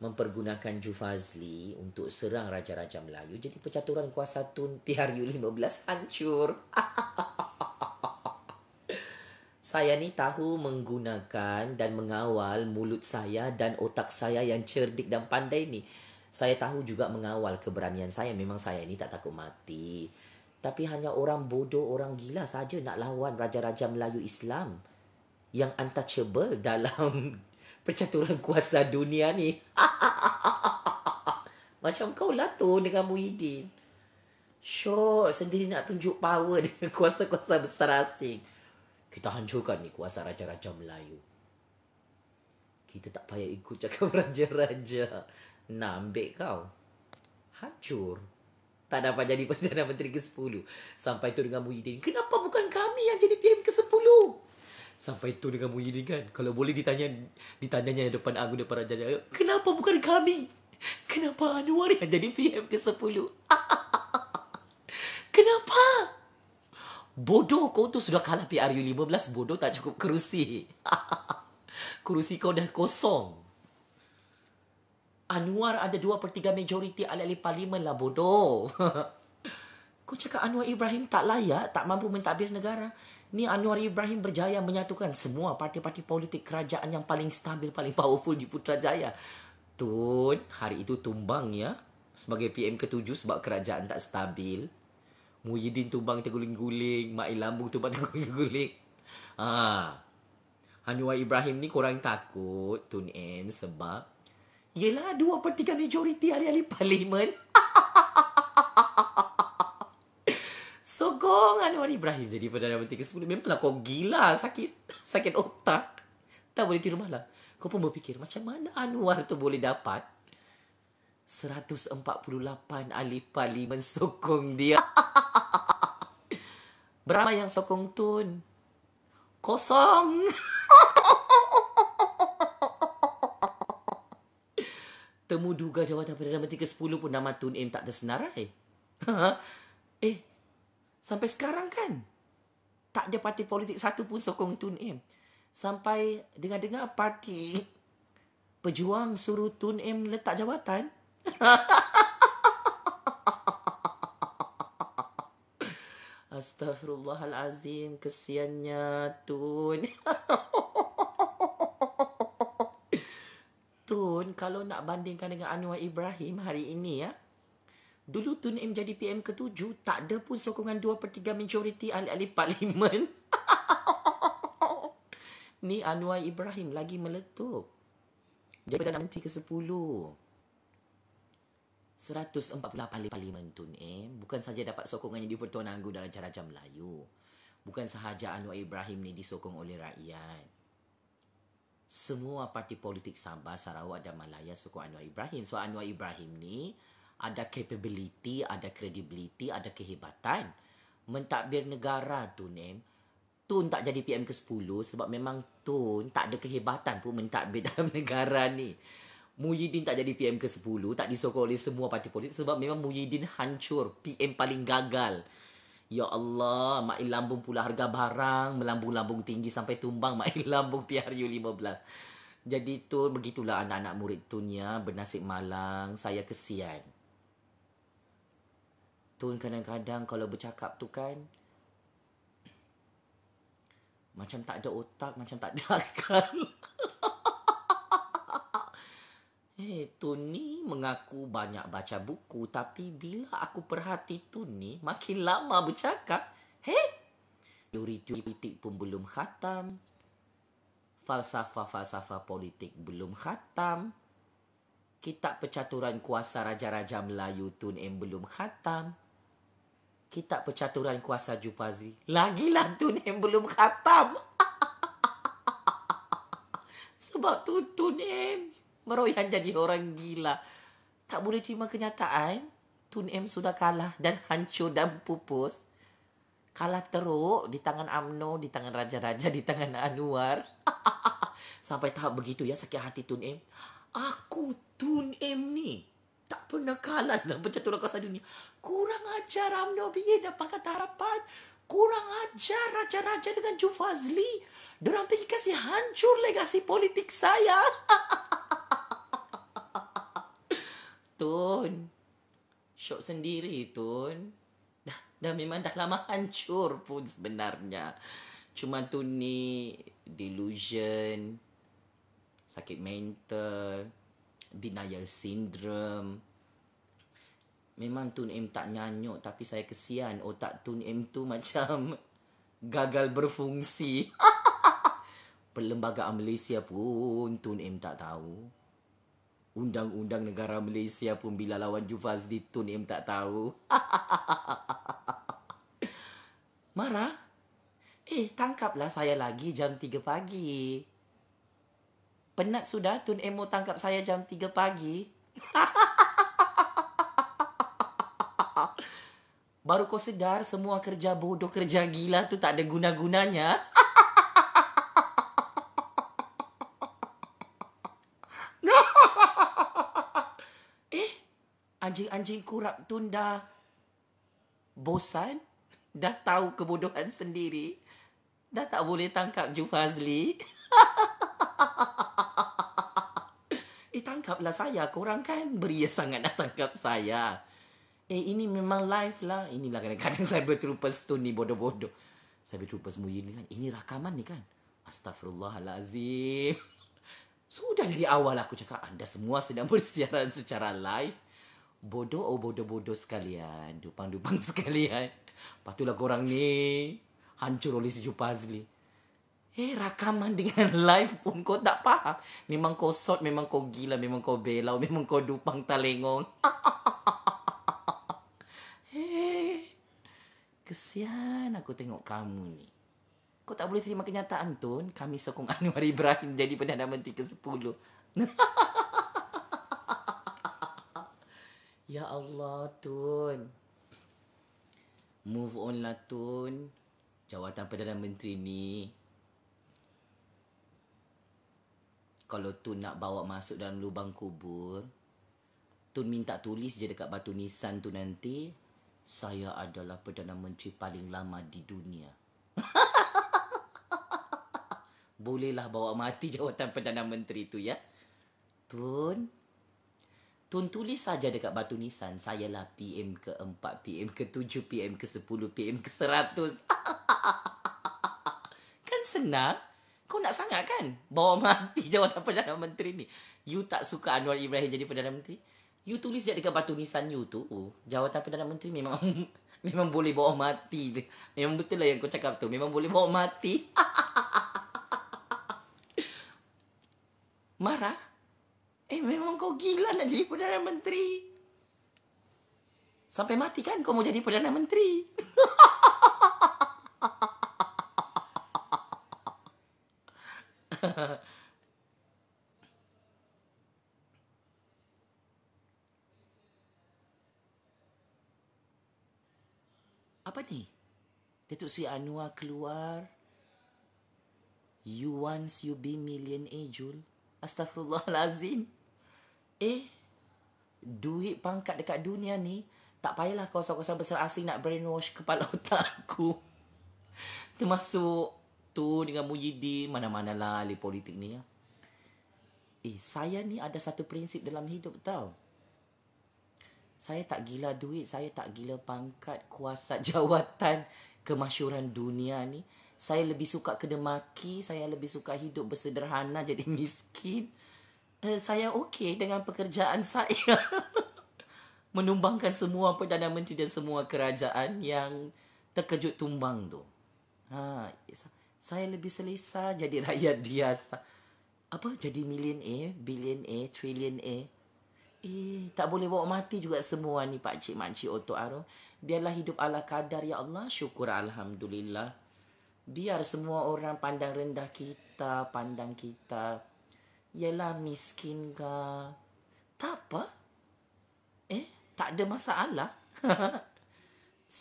mempergunakan Jufazli untuk serang Raja-Raja Melayu, jadi percaturan kuasa Tun PRU 15 hancur. <laughs> Saya ni tahu menggunakan dan mengawal mulut saya dan otak saya yang cerdik dan pandai ni. Saya tahu juga mengawal keberanian saya. Memang saya ni tak takut mati. Tapi hanya orang bodoh, orang gila saja nak lawan raja-raja Melayu Islam yang untouchable <laughs> dalam percaturan kuasa dunia ni. <laughs> Macam kau lah tu dengan Muhyiddin. Syok sendiri nak tunjuk power <laughs> dengan kuasa-kuasa besar asing kita hancurkan ni kuasa raja-raja Melayu. Kita tak payah ikut cakap <laughs> raja-raja. Nak ambil kau. Hancur. Tak dapat jadi <laughs> Perdana Menteri ke-10. Sampai tu dengan Muhyiddin. Kenapa bukan kami yang jadi PM ke-10? Sampai tu dengan Muhyiddin kan. Kalau boleh ditanya ditanyanya depan aku, depan Raja raja Kenapa bukan kami? Kenapa Anwar yang jadi PM ke-10? <laughs> kenapa? Kenapa? Bodoh kau tu sudah kalah PRU 15 Bodoh tak cukup kerusi <laughs> Kerusi kau dah kosong Anwar ada 2 per 3 majoriti alih-alih parlimen lah bodoh <laughs> Kau cakap Anwar Ibrahim tak layak Tak mampu mentadbir negara Ni Anwar Ibrahim berjaya menyatukan semua parti-parti politik kerajaan yang paling stabil, paling powerful di Putrajaya. Tun, hari itu tumbang ya. Sebagai PM ketujuh sebab kerajaan tak stabil. Muhyiddin tumbang terguling-guling. Mak Ilambung tumbang <laughs> terguling-guling. Ha. Anwar Ibrahim ni korang takut Tun M sebab Yelah dua per tiga majoriti ahli-ahli parlimen <laughs> Sokong Anwar Ibrahim jadi Perdana Menteri ke-10 Memanglah kau gila sakit Sakit otak Tak boleh tidur malam Kau pun berfikir macam mana Anwar tu boleh dapat 148 ahli parlimen sokong dia <laughs> Berapa yang sokong Tun? Kosong. <laughs> Temu duga jawatan Perdana Menteri ke-10 pun nama Tun Aim tak tersenarai. Eh? <laughs> eh, sampai sekarang kan? Tak ada parti politik satu pun sokong Tun Aim. Sampai dengar-dengar parti <laughs> pejuang suruh Tun Aim letak jawatan. Ha, Astaghfirullahalazim kesiannya Tun. <laughs> Tun kalau nak bandingkan dengan Anwar Ibrahim hari ini ya. Dulu Tun M jadi PM ketujuh tak ada pun sokongan 2/3 majoriti ahli-ahli parlimen. <laughs> Ni Anwar Ibrahim lagi meletup. Jadi dah nanti ke 10. 148 parlimen tun eh bukan saja dapat sokongannya di Pertuan Agong dalam cara jam Melayu bukan sahaja Anwar Ibrahim ni disokong oleh rakyat semua parti politik Sabah, Sarawak dan Malaya sokong Anwar Ibrahim sebab so, Anwar Ibrahim ni ada capability, ada credibility, ada kehebatan mentadbir negara tun eh Tun tak jadi PM ke-10 sebab memang Tun tak ada kehebatan pun mentadbir <laughs> dalam negara ni. Muhyiddin tak jadi PM ke-10 Tak disokong oleh semua parti politik Sebab memang Muhyiddin hancur PM paling gagal Ya Allah Mail lambung pula harga barang Melambung-lambung tinggi sampai tumbang Mail <laughs> lambung PRU 15 Jadi tu begitulah anak-anak murid tunya Bernasib malang Saya kesian Tun kadang-kadang kalau bercakap tu kan Macam tak ada otak Macam tak ada <laughs> akal Hey, eh, Tuni mengaku banyak baca buku tapi bila aku perhati Tuni makin lama bercakap, hey, teori politik pun belum khatam, falsafah-falsafah politik belum khatam, kitab pecaturan kuasa Raja-Raja Melayu Tun M belum khatam, kitab pecaturan kuasa Jupazi, lagilah Tun M belum khatam. <laughs> Sebab tu Tun M... Meroyan jadi orang gila. Tak boleh terima kenyataan. Tun M sudah kalah dan hancur dan pupus. Kalah teruk di tangan Amno, di tangan Raja-Raja, di tangan Anwar. <laughs> Sampai tahap begitu ya sakit hati Tun M. Aku Tun M ni tak pernah kalah dalam pencatur kuasa dunia. Kurang ajar Amno biar dapat kata harapan. Kurang ajar Raja-Raja dengan Jufazli. Diorang pergi kasih hancur legasi politik saya. <laughs> Tun. Syok sendiri, Tun. Dah, dah memang dah lama hancur pun sebenarnya. Cuma Tun ni delusion, sakit mental, denial syndrome. Memang Tun M tak nyanyuk tapi saya kesian otak Tun M tu <laughs> macam gagal berfungsi. <laughs> Perlembagaan Malaysia pun Tun M tak tahu. Undang-undang negara Malaysia pun bila lawan Jufas di Tun Tunim tak tahu. <laughs> Marah? Eh, tangkaplah saya lagi jam 3 pagi. Penat sudah Tun Emo tangkap saya jam 3 pagi. <laughs> Baru kau sedar semua kerja bodoh, kerja gila tu tak ada guna-gunanya. <laughs> anjing-anjing kurap tunda bosan dah tahu kebodohan sendiri dah tak boleh tangkap Jufazli <laughs> eh tangkaplah saya korang kan beria sangat nak tangkap saya eh ini memang live lah inilah kadang-kadang <laughs> saya berterupa stun ni bodoh-bodoh saya berterupa semuanya ni kan ini rakaman ni kan Astaghfirullahalazim. <laughs> Sudah dari awal aku cakap anda semua sedang bersiaran secara live bodoh oh bodoh-bodoh sekalian, dupang-dupang <laughs> sekalian. Patulah korang ni hancur oleh si Jupazli. Eh rakaman dengan <laughs> live pun kau tak faham. Memang kau sot, memang kau gila, memang kau belau, memang kau dupang talengong. <laughs> eh kesian aku tengok kamu ni. Kau tak boleh terima kenyataan tu, kami sokong Anwar Ibrahim jadi Perdana Menteri ke-10. Ya Allah, Tun. Move on lah, Tun. Jawatan Perdana Menteri ni. Kalau Tun nak bawa masuk dalam lubang kubur, Tun minta tulis je dekat batu nisan tu nanti, saya adalah Perdana Menteri paling lama di dunia. <laughs> Bolehlah bawa mati jawatan Perdana Menteri tu ya. Tun, Tun tulis saja dekat batu nisan Saya lah PM ke-4 PM ke-7 PM ke-10 PM ke-100 <laughs> Kan senang Kau nak sangat kan Bawa mati jawatan Perdana Menteri ni You tak suka Anwar Ibrahim jadi Perdana Menteri You tulis je dekat batu nisan you tu oh, Jawatan Perdana Menteri memang <laughs> Memang boleh bawa mati Memang betul lah yang kau cakap tu Memang boleh bawa mati <laughs> Marah Eh memang kau gila nak jadi Perdana Menteri Sampai mati kan kau mau jadi Perdana Menteri <laughs> Apa ni? Datuk Sri Anwar keluar You once you be millionaire Jul Astaghfirullahalazim eh duit pangkat dekat dunia ni tak payahlah kuasa-kuasa besar asing nak brainwash kepala <laughs> otak aku termasuk tu dengan Muhyiddin mana-mana lah alih politik ni ya. eh saya ni ada satu prinsip dalam hidup tau saya tak gila duit saya tak gila pangkat kuasa <laughs> jawatan kemasyuran dunia ni saya lebih suka kena maki saya lebih suka hidup bersederhana <laughs> jadi miskin Eh, saya okey dengan pekerjaan <laughs> saya menumbangkan semua perdana menteri dan semua kerajaan yang terkejut tumbang tu. Ha, saya lebih selesa jadi <laughs> rakyat biasa. Apa jadi million A, billion A, trillion A? Eh, tak boleh bawa mati juga semua ni pak cik mak cik Otto Arum. Biarlah hidup ala kadar ya Allah. Syukur alhamdulillah. Biar semua orang pandang rendah kita, pandang kita. Yelah miskin ke? Tak apa. Eh, tak ada masalah. <laughs>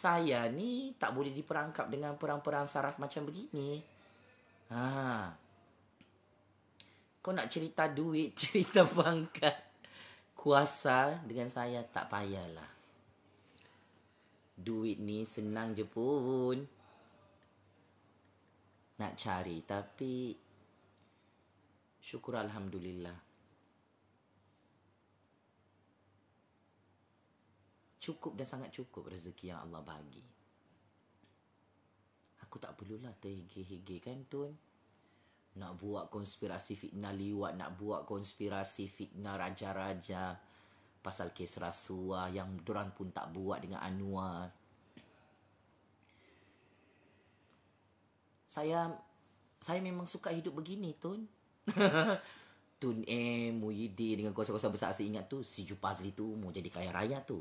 Saya ni tak boleh diperangkap dengan perang-perang saraf macam begini. Ha. Kau nak cerita duit, <laughs> cerita pangkat. Kuasa dengan saya tak payahlah. Duit ni senang je pun. Nak cari tapi syukur alhamdulillah cukup dan sangat cukup rezeki yang Allah bagi aku tak perlulah terhigih-higih kan Tun. nak buat konspirasi fitnah liwat nak buat konspirasi fitnah raja-raja pasal kes rasuah yang dorang pun tak buat dengan Anwar saya saya memang suka hidup begini Tun. <laughs> Tun M, Muhyiddin dengan kuasa-kuasa besar asyik ingat tu, si Jupazli tu mau jadi kaya raya tu.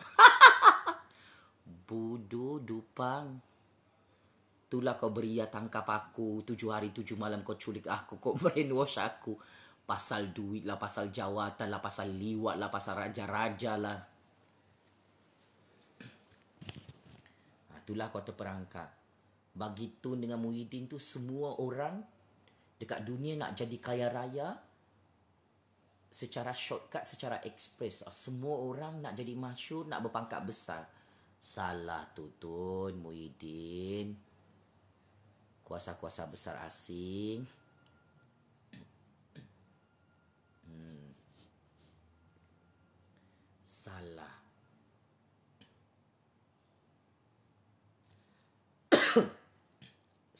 <laughs> Budu dupang. Itulah kau beri ya tangkap aku. Tujuh hari, tujuh malam kau culik aku. Kau <laughs> brainwash aku. Pasal duit lah, pasal jawatan lah, pasal liwat lah, pasal raja-raja lah. <clears throat> Ah, itulah kau terperangkap. Bagi Tun dengan Muhyiddin tu, semua orang dekat dunia nak jadi kaya raya secara shortcut secara express oh, semua orang nak jadi masyur nak berpangkat besar salah Tutun muhyiddin kuasa-kuasa besar asing hmm. salah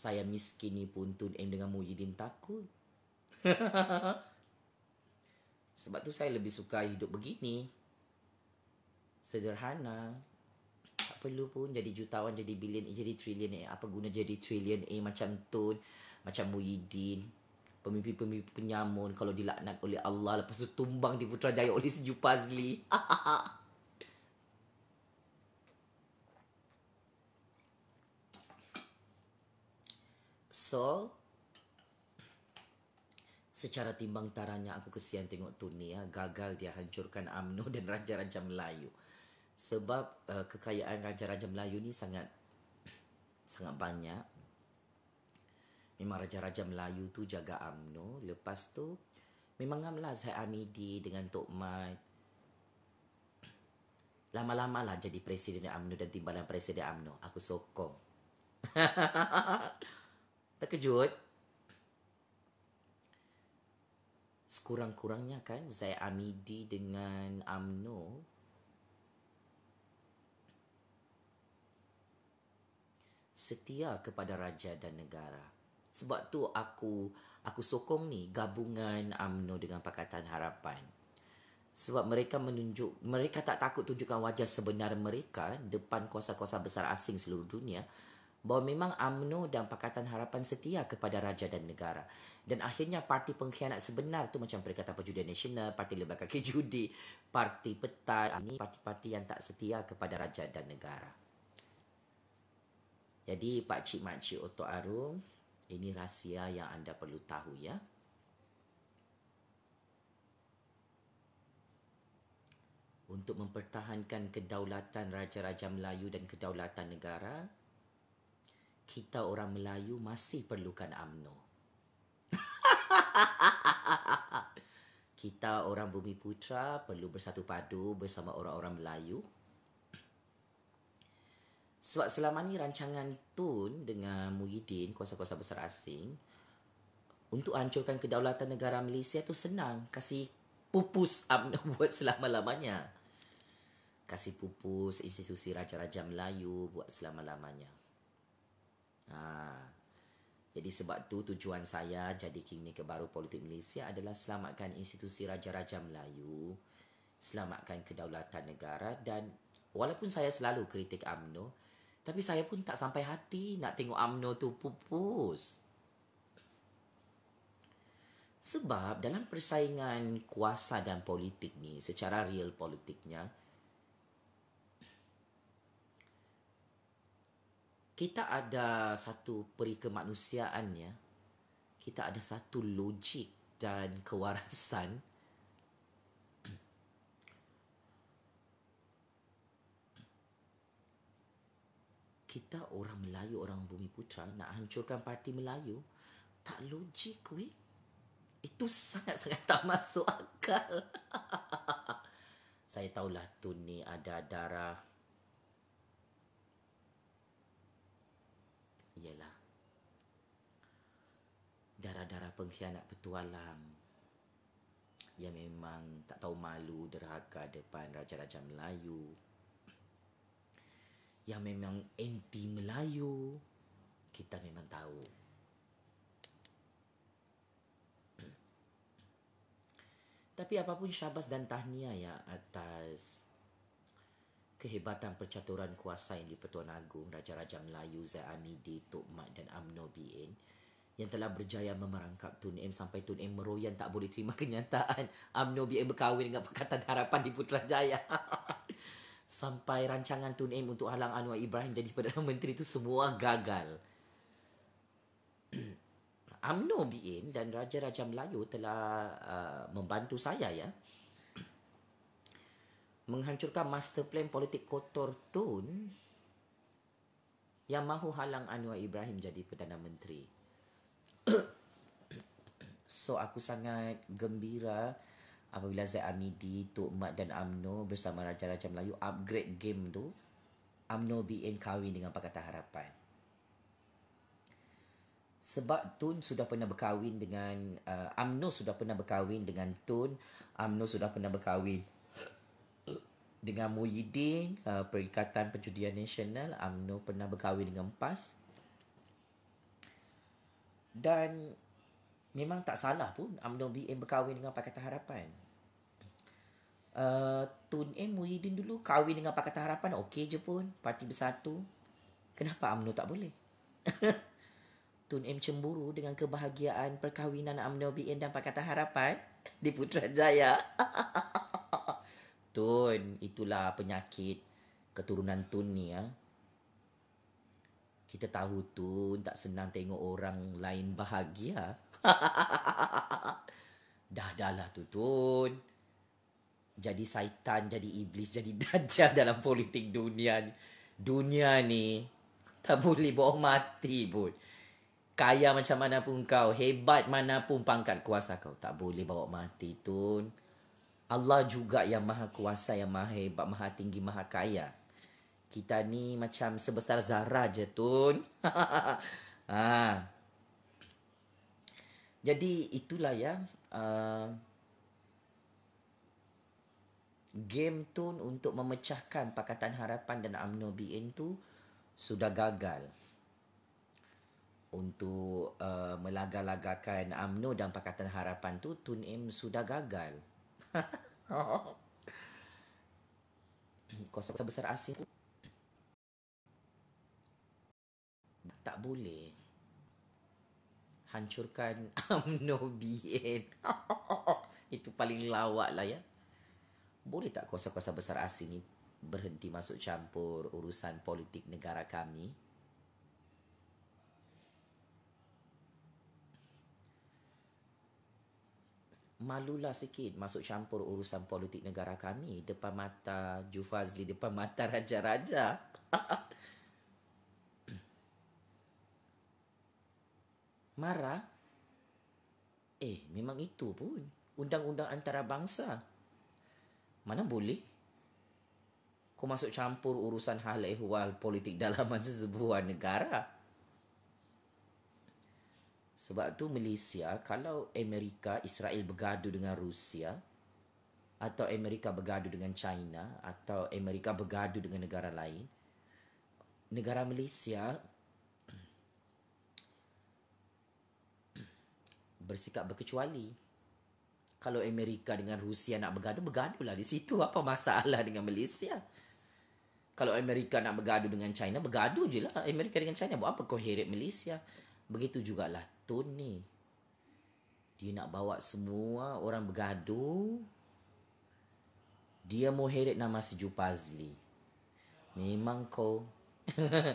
saya miskin ni pun Tun Aim dengan Muhyiddin takut. <laughs> Sebab tu saya lebih suka hidup begini. Sederhana. Tak perlu pun jadi jutawan, jadi bilion, eh, jadi trilion. Eh. Apa guna jadi trilion? eh, macam Tun, macam Muhyiddin. Pemimpin-pemimpin penyamun kalau dilaknat oleh Allah. Lepas tu tumbang di Putrajaya oleh sejupazli. Hahaha. <laughs> So, secara timbang taranya aku kesian tengok Tony ya gagal dia hancurkan AMNO dan raja-raja Melayu sebab uh, kekayaan raja-raja Melayu ni sangat sangat banyak memang raja-raja Melayu tu jaga AMNO lepas tu memang amlah Zaid Amidi dengan Tok Mat lama-lama lah jadi presiden AMNO dan timbalan presiden AMNO aku sokong <laughs> terkejut sekurang-kurangnya kan Zai Amidi dengan Amno setia kepada raja dan negara sebab tu aku aku sokong ni gabungan Amno dengan Pakatan Harapan sebab mereka menunjuk mereka tak takut tunjukkan wajah sebenar mereka depan kuasa-kuasa besar asing seluruh dunia bahawa memang UMNO dan Pakatan Harapan setia kepada raja dan negara. Dan akhirnya parti pengkhianat sebenar tu macam Perikatan Perjudian Nasional, Parti Lebakan Kejudi, Parti peta ini parti-parti yang tak setia kepada raja dan negara. Jadi Pak Cik Mak Cik Otto Arum, ini rahsia yang anda perlu tahu ya. Untuk mempertahankan kedaulatan raja-raja Melayu dan kedaulatan negara, kita orang Melayu masih perlukan amno. <laughs> kita orang Bumi Putra perlu bersatu padu bersama orang-orang Melayu. Sebab selama ni rancangan Tun dengan Muhyiddin, kuasa-kuasa besar asing, untuk hancurkan kedaulatan negara Malaysia tu senang. Kasih pupus UMNO <laughs> buat selama-lamanya. Kasih pupus institusi Raja-Raja Melayu buat selama-lamanya. Ha. Jadi sebab tu tujuan saya jadi kingmaker baru politik Malaysia adalah selamatkan institusi Raja-Raja Melayu, selamatkan kedaulatan negara dan walaupun saya selalu kritik AMNO, tapi saya pun tak sampai hati nak tengok AMNO tu pupus. Sebab dalam persaingan kuasa dan politik ni secara real politiknya, kita ada satu perikemanusiaan ya. Kita ada satu logik dan kewarasan. <clears throat> Kita orang Melayu, orang Bumi Putra nak hancurkan parti Melayu tak logik weh. Itu sangat-sangat <laughs> tak masuk akal. <laughs> Saya tahulah tu ni ada darah ialah darah-darah pengkhianat petualang yang memang tak tahu malu derhaka depan raja-raja Melayu yang memang anti Melayu kita memang tahu <clears throat> tapi apapun syabas dan tahniah ya atas kehebatan percaturan kuasa yang di-Pertuan Agong Raja-Raja Melayu Zaid Amidi, Tok Mat dan UMNO BN yang telah berjaya memerangkap Tun M sampai Tun M meroyan tak boleh terima <laughs> kenyataan UMNO BN berkahwin dengan Pakatan Harapan di Putrajaya. <laughs> sampai rancangan Tun M untuk halang Anwar Ibrahim jadi Perdana Menteri itu semua gagal. UMNO <clears throat> BN dan Raja-Raja Melayu telah uh, membantu saya ya menghancurkan master plan politik kotor Tun yang mahu halang Anwar Ibrahim jadi Perdana Menteri. <coughs> so aku sangat gembira apabila Zaid Amidi, Tok Mat dan Amno bersama Raja-Raja Melayu upgrade game tu. Amno BN kahwin dengan Pakatan Harapan. Sebab Tun sudah pernah berkahwin dengan... Uh, sudah pernah berkahwin dengan Tun. Amno sudah pernah berkahwin dengan Muhyiddin uh, Perikatan Perjudian Nasional UMNO pernah berkahwin dengan PAS dan memang tak salah pun UMNO BM berkahwin dengan Pakatan Harapan uh, Tun M. Muhyiddin dulu kahwin dengan Pakatan Harapan okey je pun parti bersatu kenapa UMNO tak boleh <laughs> Tun M cemburu dengan kebahagiaan perkahwinan UMNO BN dan Pakatan Harapan di Putrajaya. <laughs> Tun, itulah penyakit keturunan Tun ni ya. Kita tahu Tun tak senang tengok orang lain bahagia. <laughs> dah dah lah tu Tun. Jadi syaitan, jadi iblis, jadi <laughs> dajjal dalam politik dunia ni. Dunia ni tak boleh bawa mati pun. Kaya macam mana pun kau, hebat mana pun pangkat kuasa kau. Tak boleh bawa mati Tun. Allah juga yang maha kuasa, yang maha hebat, maha tinggi, maha kaya. Kita ni macam sebesar zara je, Tun. <laughs> ha. Jadi, itulah ya. Uh, game Tun untuk memecahkan Pakatan Harapan dan UMNO BN tu sudah gagal untuk uh, melagak-lagakan UMNO dan Pakatan Harapan tu Tun M sudah gagal kau <laughs> sebesar asing Tak boleh Hancurkan UMNO <laughs> BN <laughs> Itu paling lawak lah ya Boleh tak kuasa-kuasa besar asing ni Berhenti masuk campur Urusan politik negara kami malulah sikit masuk campur urusan politik negara kami depan mata Jufazli, depan mata raja-raja. <laughs> Marah? Eh, memang itu pun. Undang-undang antarabangsa. Mana boleh? Kau masuk campur urusan hal ehwal politik <laughs> dalaman sebuah negara. Hmm. Sebab tu Malaysia, kalau Amerika, Israel bergaduh dengan Rusia, atau Amerika bergaduh dengan China, atau Amerika bergaduh dengan negara lain, negara Malaysia <clears throat> bersikap berkecuali. Kalau Amerika dengan Rusia nak bergaduh, bergaduhlah di situ. Apa masalah <laughs> dengan Malaysia? Kalau Amerika nak bergaduh dengan China, bergaduh je lah. Amerika dengan China, buat apa kau heret Malaysia? Begitu jugalah Tun ni dia nak bawa semua orang bergaduh dia mau heret nama si Jupazli memang kau <laughs>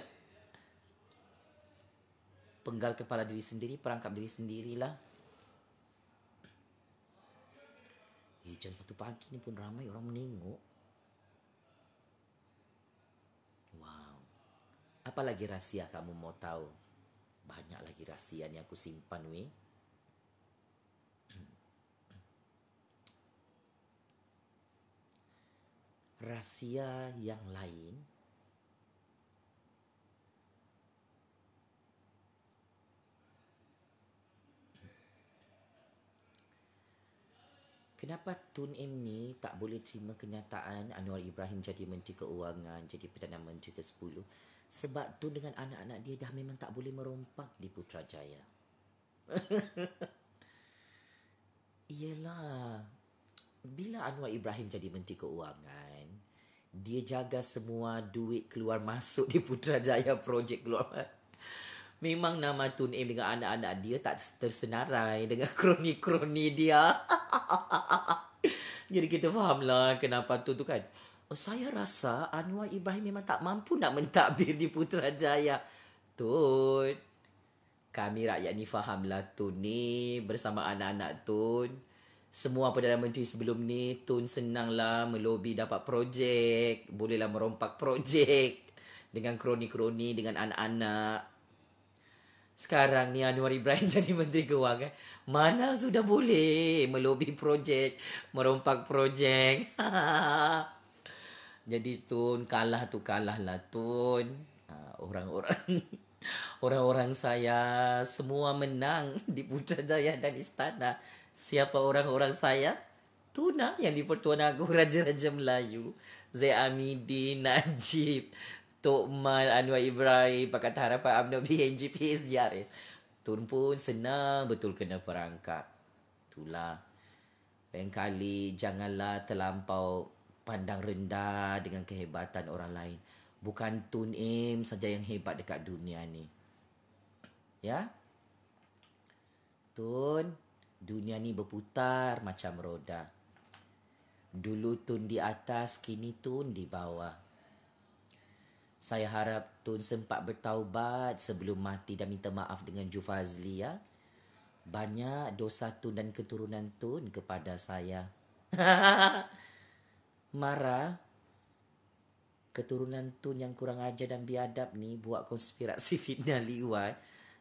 penggal kepala diri sendiri perangkap diri sendirilah Eh, jam satu pagi ni pun ramai orang menengok. Wow. Apa rahsia kamu mau tahu? banyak lagi rahsia yang aku simpan we rahsia yang lain Kenapa Tun M ni tak boleh terima kenyataan Anwar Ibrahim jadi Menteri Keuangan, jadi Perdana Menteri ke-10? sebab tu dengan anak-anak dia dah memang tak boleh merompak di Putrajaya. <laughs> Iyalah. bila Anwar Ibrahim jadi menteri keuangan, dia jaga semua duit keluar masuk di Putrajaya projek keluar. Memang nama Tun Im dengan anak-anak dia tak tersenarai dengan kroni-kroni dia. <laughs> Jadi kita fahamlah kenapa tu tu kan oh, saya rasa Anwar Ibrahim memang tak mampu nak mentadbir di Putrajaya. Tun, kami rakyat ni fahamlah Tun ni bersama anak-anak Tun. Semua Perdana Menteri sebelum ni, Tun senanglah melobi dapat projek. Bolehlah merompak projek dengan kroni-kroni, dengan anak-anak. Sekarang ni Anwar Ibrahim <laughs> jadi Menteri Kewangan. Mana sudah boleh melobi projek, merompak projek. <laughs> Jadi tun kalah tu kalah lah tun. Ha, orang-orang <laughs> orang-orang saya semua menang <laughs> di Putrajaya dan istana. Siapa orang-orang saya? Tuna yang di pertuan aku Raja-Raja Melayu. Zai Amidin, Najib, Tok Mal, Anwar Ibrahim, Pakatan Harapan, UMNO, BNG, PSDR. Tun pun senang betul kena perangkap. Itulah. Lain kali janganlah terlampau pandang rendah dengan kehebatan orang lain. Bukan Tun Im saja yang hebat dekat dunia ni. Ya? Tun, dunia ni berputar macam roda. Dulu Tun di atas, kini Tun di bawah. Saya harap Tun sempat bertaubat sebelum mati dan minta maaf dengan Jufazli ya. Banyak dosa Tun dan keturunan Tun kepada saya. <laughs> marah keturunan Tun yang kurang ajar dan biadab ni buat konspirasi <laughs> fitnah liwat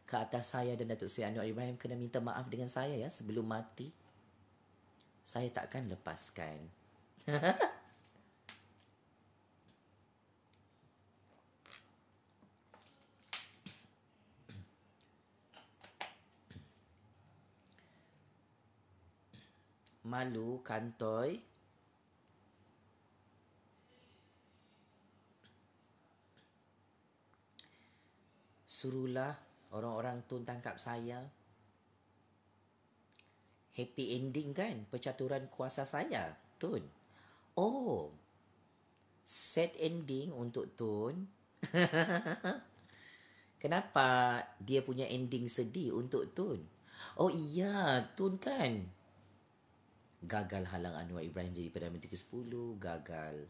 ke atas saya dan Datuk Seri Anwar Ibrahim kena minta maaf dengan saya ya sebelum mati. Saya takkan lepaskan. <laughs> Malu, kantoi, Suruhlah orang-orang tu tangkap saya. Happy ending kan? Percaturan kuasa saya, Tun. Oh, sad ending untuk Tun. <laughs> Kenapa dia punya ending sedih untuk Tun? Oh iya, Tun kan gagal halang Anwar Ibrahim jadi Perdana Menteri ke-10, gagal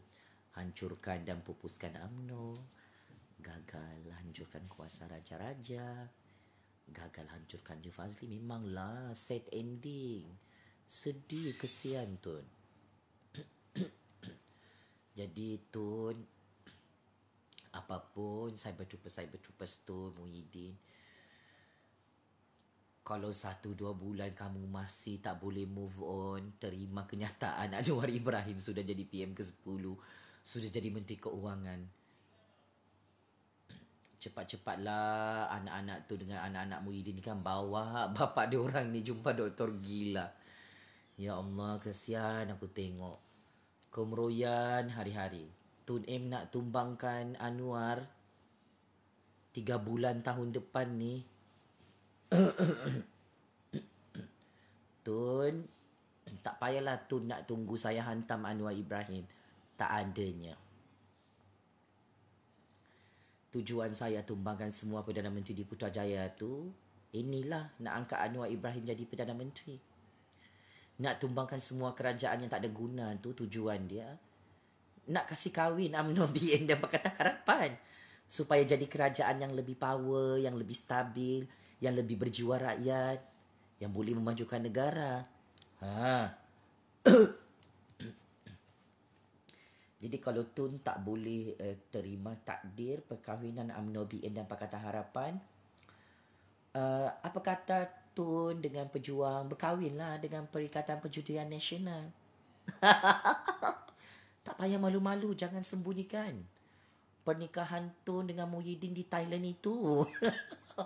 hancurkan dan pupuskan UMNO gagal hancurkan kuasa raja-raja gagal hancurkan Ju Fazli memanglah sad ending sedih kesian tun <clears throat> jadi tun apapun cyber trooper cyber trooper tu Muhyiddin kalau satu dua bulan kamu masih tak boleh move on terima kenyataan <laughs> Anwar Ibrahim sudah jadi PM ke-10 sudah jadi menteri keuangan cepat-cepatlah anak-anak tu dengan anak-anak muhyiddin ni kan bawa <laughs> bapa dia orang ni jumpa doktor gila ya allah kasihan aku tengok kemeroyan hari-hari tun Em nak tumbangkan anwar Tiga bulan tahun depan ni <coughs> tun tak payahlah tun nak tunggu saya hantam anwar ibrahim tak adanya tujuan saya tumbangkan semua Perdana Menteri di Putrajaya tu inilah nak angkat Anwar Ibrahim jadi Perdana Menteri nak tumbangkan semua kerajaan yang tak ada guna tu tujuan dia nak kasih kahwin UMNO <laughs> BN dan Pakatan Harapan supaya jadi kerajaan yang lebih power yang lebih stabil yang lebih berjiwa rakyat yang boleh memajukan negara ha <coughs> Jadi kalau Tun tak boleh uh, terima takdir perkahwinan UMNO BN dan Pakatan Harapan, uh, apa kata Tun dengan pejuang berkahwinlah dengan Perikatan Perjudian Nasional? <laughs> tak payah malu-malu, jangan sembunyikan. Pernikahan Tun dengan Muhyiddin di Thailand itu.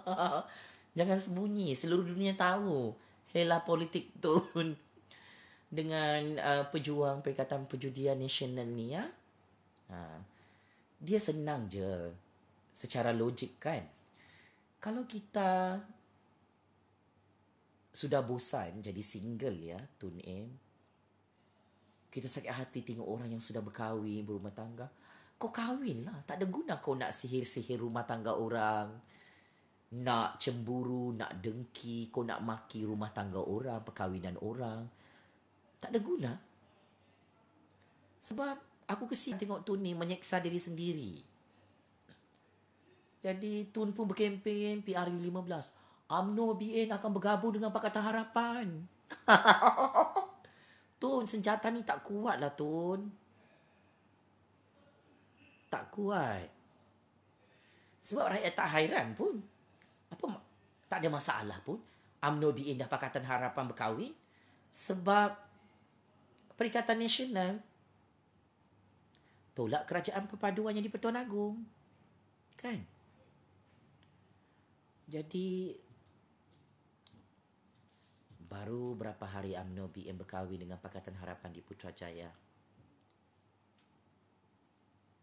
<laughs> jangan sembunyi, seluruh dunia tahu. Hela politik Tun dengan uh, pejuang Perikatan Perjudian Nasional ni ya. Ha. Dia senang je secara logik kan. Kalau kita sudah bosan jadi single ya, Tun M. Kita sakit hati tengok orang yang sudah berkahwin, berumah tangga. Kau kahwin lah. Tak ada guna kau nak sihir-sihir rumah tangga orang. Nak cemburu, nak dengki. Kau nak maki rumah tangga orang, perkahwinan orang tak ada guna. Sebab aku kesian tengok tu ni menyeksa diri sendiri. Jadi Tun pun berkempen PRU 15. UMNO BN akan bergabung dengan Pakatan Harapan. <laughs> Tun, senjata ni tak kuat lah Tun. Tak kuat. Sebab rakyat tak hairan pun. Apa, tak ada masalah pun. UMNO BN dan Pakatan Harapan berkahwin. Sebab Perikatan Nasional tolak kerajaan perpaduan yang di-Pertuan Agong. Kan? Jadi baru berapa hari Amno BM berkahwin dengan Pakatan Harapan di Putrajaya.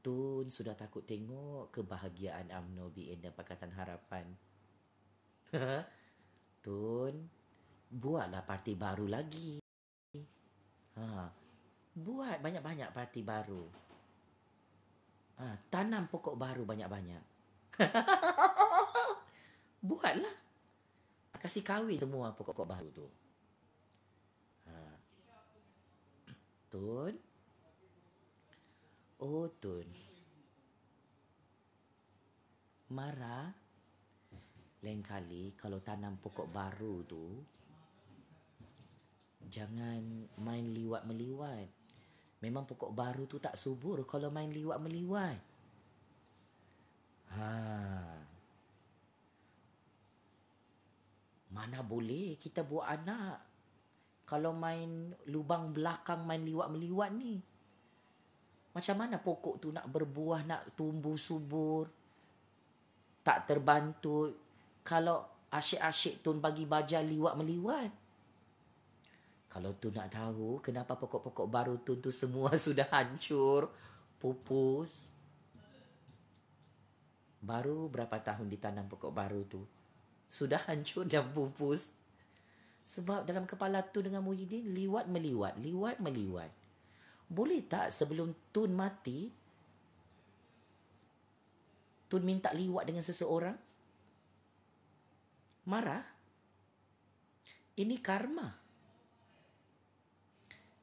Tun sudah takut tengok kebahagiaan Amno BM dan Pakatan Harapan. <laughs> Tun, buatlah parti baru lagi. Ha. Buat banyak-banyak parti baru. Ha. Tanam pokok baru banyak-banyak. <laughs> Buatlah. Kasih kahwin semua pokok-pokok baru tu. Ha. Tun. Oh, Tun. Mara. Lain kali kalau tanam pokok baru tu, jangan main liwat-meliwat. Memang pokok baru tu tak subur kalau main liwat-meliwat. Ha. Mana boleh kita buat anak kalau main lubang belakang main liwat-meliwat ni? Macam mana pokok tu nak berbuah, nak tumbuh subur? Tak terbantu kalau asyik-asyik tun bagi baja liwat-meliwat. Kalau tu nak tahu kenapa pokok-pokok baru tu tu semua <laughs> sudah hancur, pupus. Baru berapa tahun ditanam pokok baru tu sudah hancur dan pupus. Sebab dalam kepala tu dengan Muhyiddin liwat meliwat, liwat meliwat. Boleh tak sebelum Tun mati Tun minta liwat dengan seseorang? Marah? Ini karma. Karma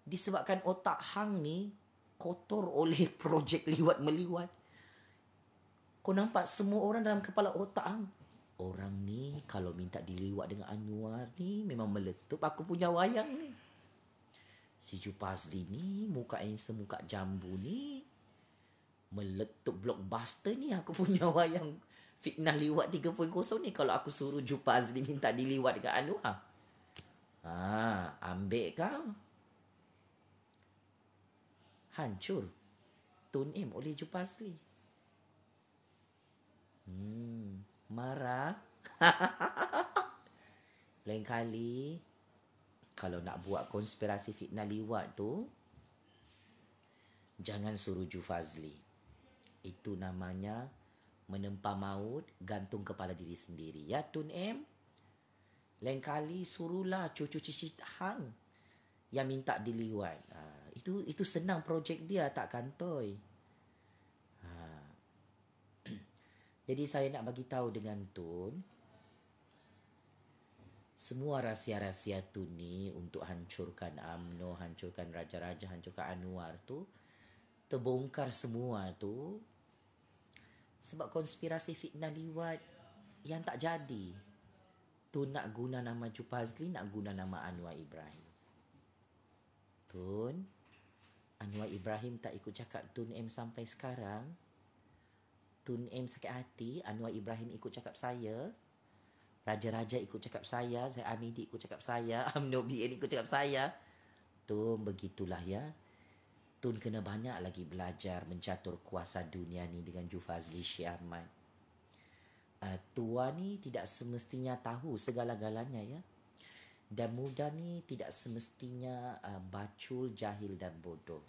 disebabkan otak hang ni kotor oleh <laughs> projek liwat meliwat kau nampak semua orang dalam kepala otak hang orang ni kalau minta diliwat dengan Anwar ni memang meletup aku punya wayang ni si Jupazli ni muka yang semuka jambu ni meletup blockbuster ni aku punya <laughs> wayang fitnah liwat 3.0 ni kalau aku suruh Jupazli minta diliwat dengan Anwar ha ambil kau hancur tunim oleh Jupasli. Hmm, marah. <laughs> Lain kali kalau nak buat konspirasi fitnah liwat tu jangan suruh Jufazli. Itu namanya menempa maut gantung kepala diri sendiri. Ya Tun M. Lain kali suruhlah cucu cicit hang yang minta diliwat. Ha itu itu senang projek dia tak kantoi. Ha. <clears throat> Jadi saya nak bagi tahu dengan Tun semua rahsia-rahsia tu ni untuk hancurkan Amno, hancurkan raja-raja, hancurkan Anwar tu terbongkar semua tu sebab konspirasi fitnah liwat yang tak jadi. Tu nak guna nama Jupazli, nak guna nama Anwar Ibrahim. Tun, Anwar Ibrahim tak ikut cakap Tun M sampai sekarang. Tun M sakit hati, Anwar Ibrahim ikut cakap saya. Raja-raja ikut cakap saya, Zaid Amidi ikut cakap saya, <laughs> Amno BN ikut cakap saya. Tun begitulah ya. Tun kena banyak lagi belajar mencatur kuasa dunia ni dengan Jufazli Syiamat. Uh, ah, tua ni tidak semestinya tahu segala-galanya ya dan muda ni tidak semestinya uh, bacul, jahil dan bodoh.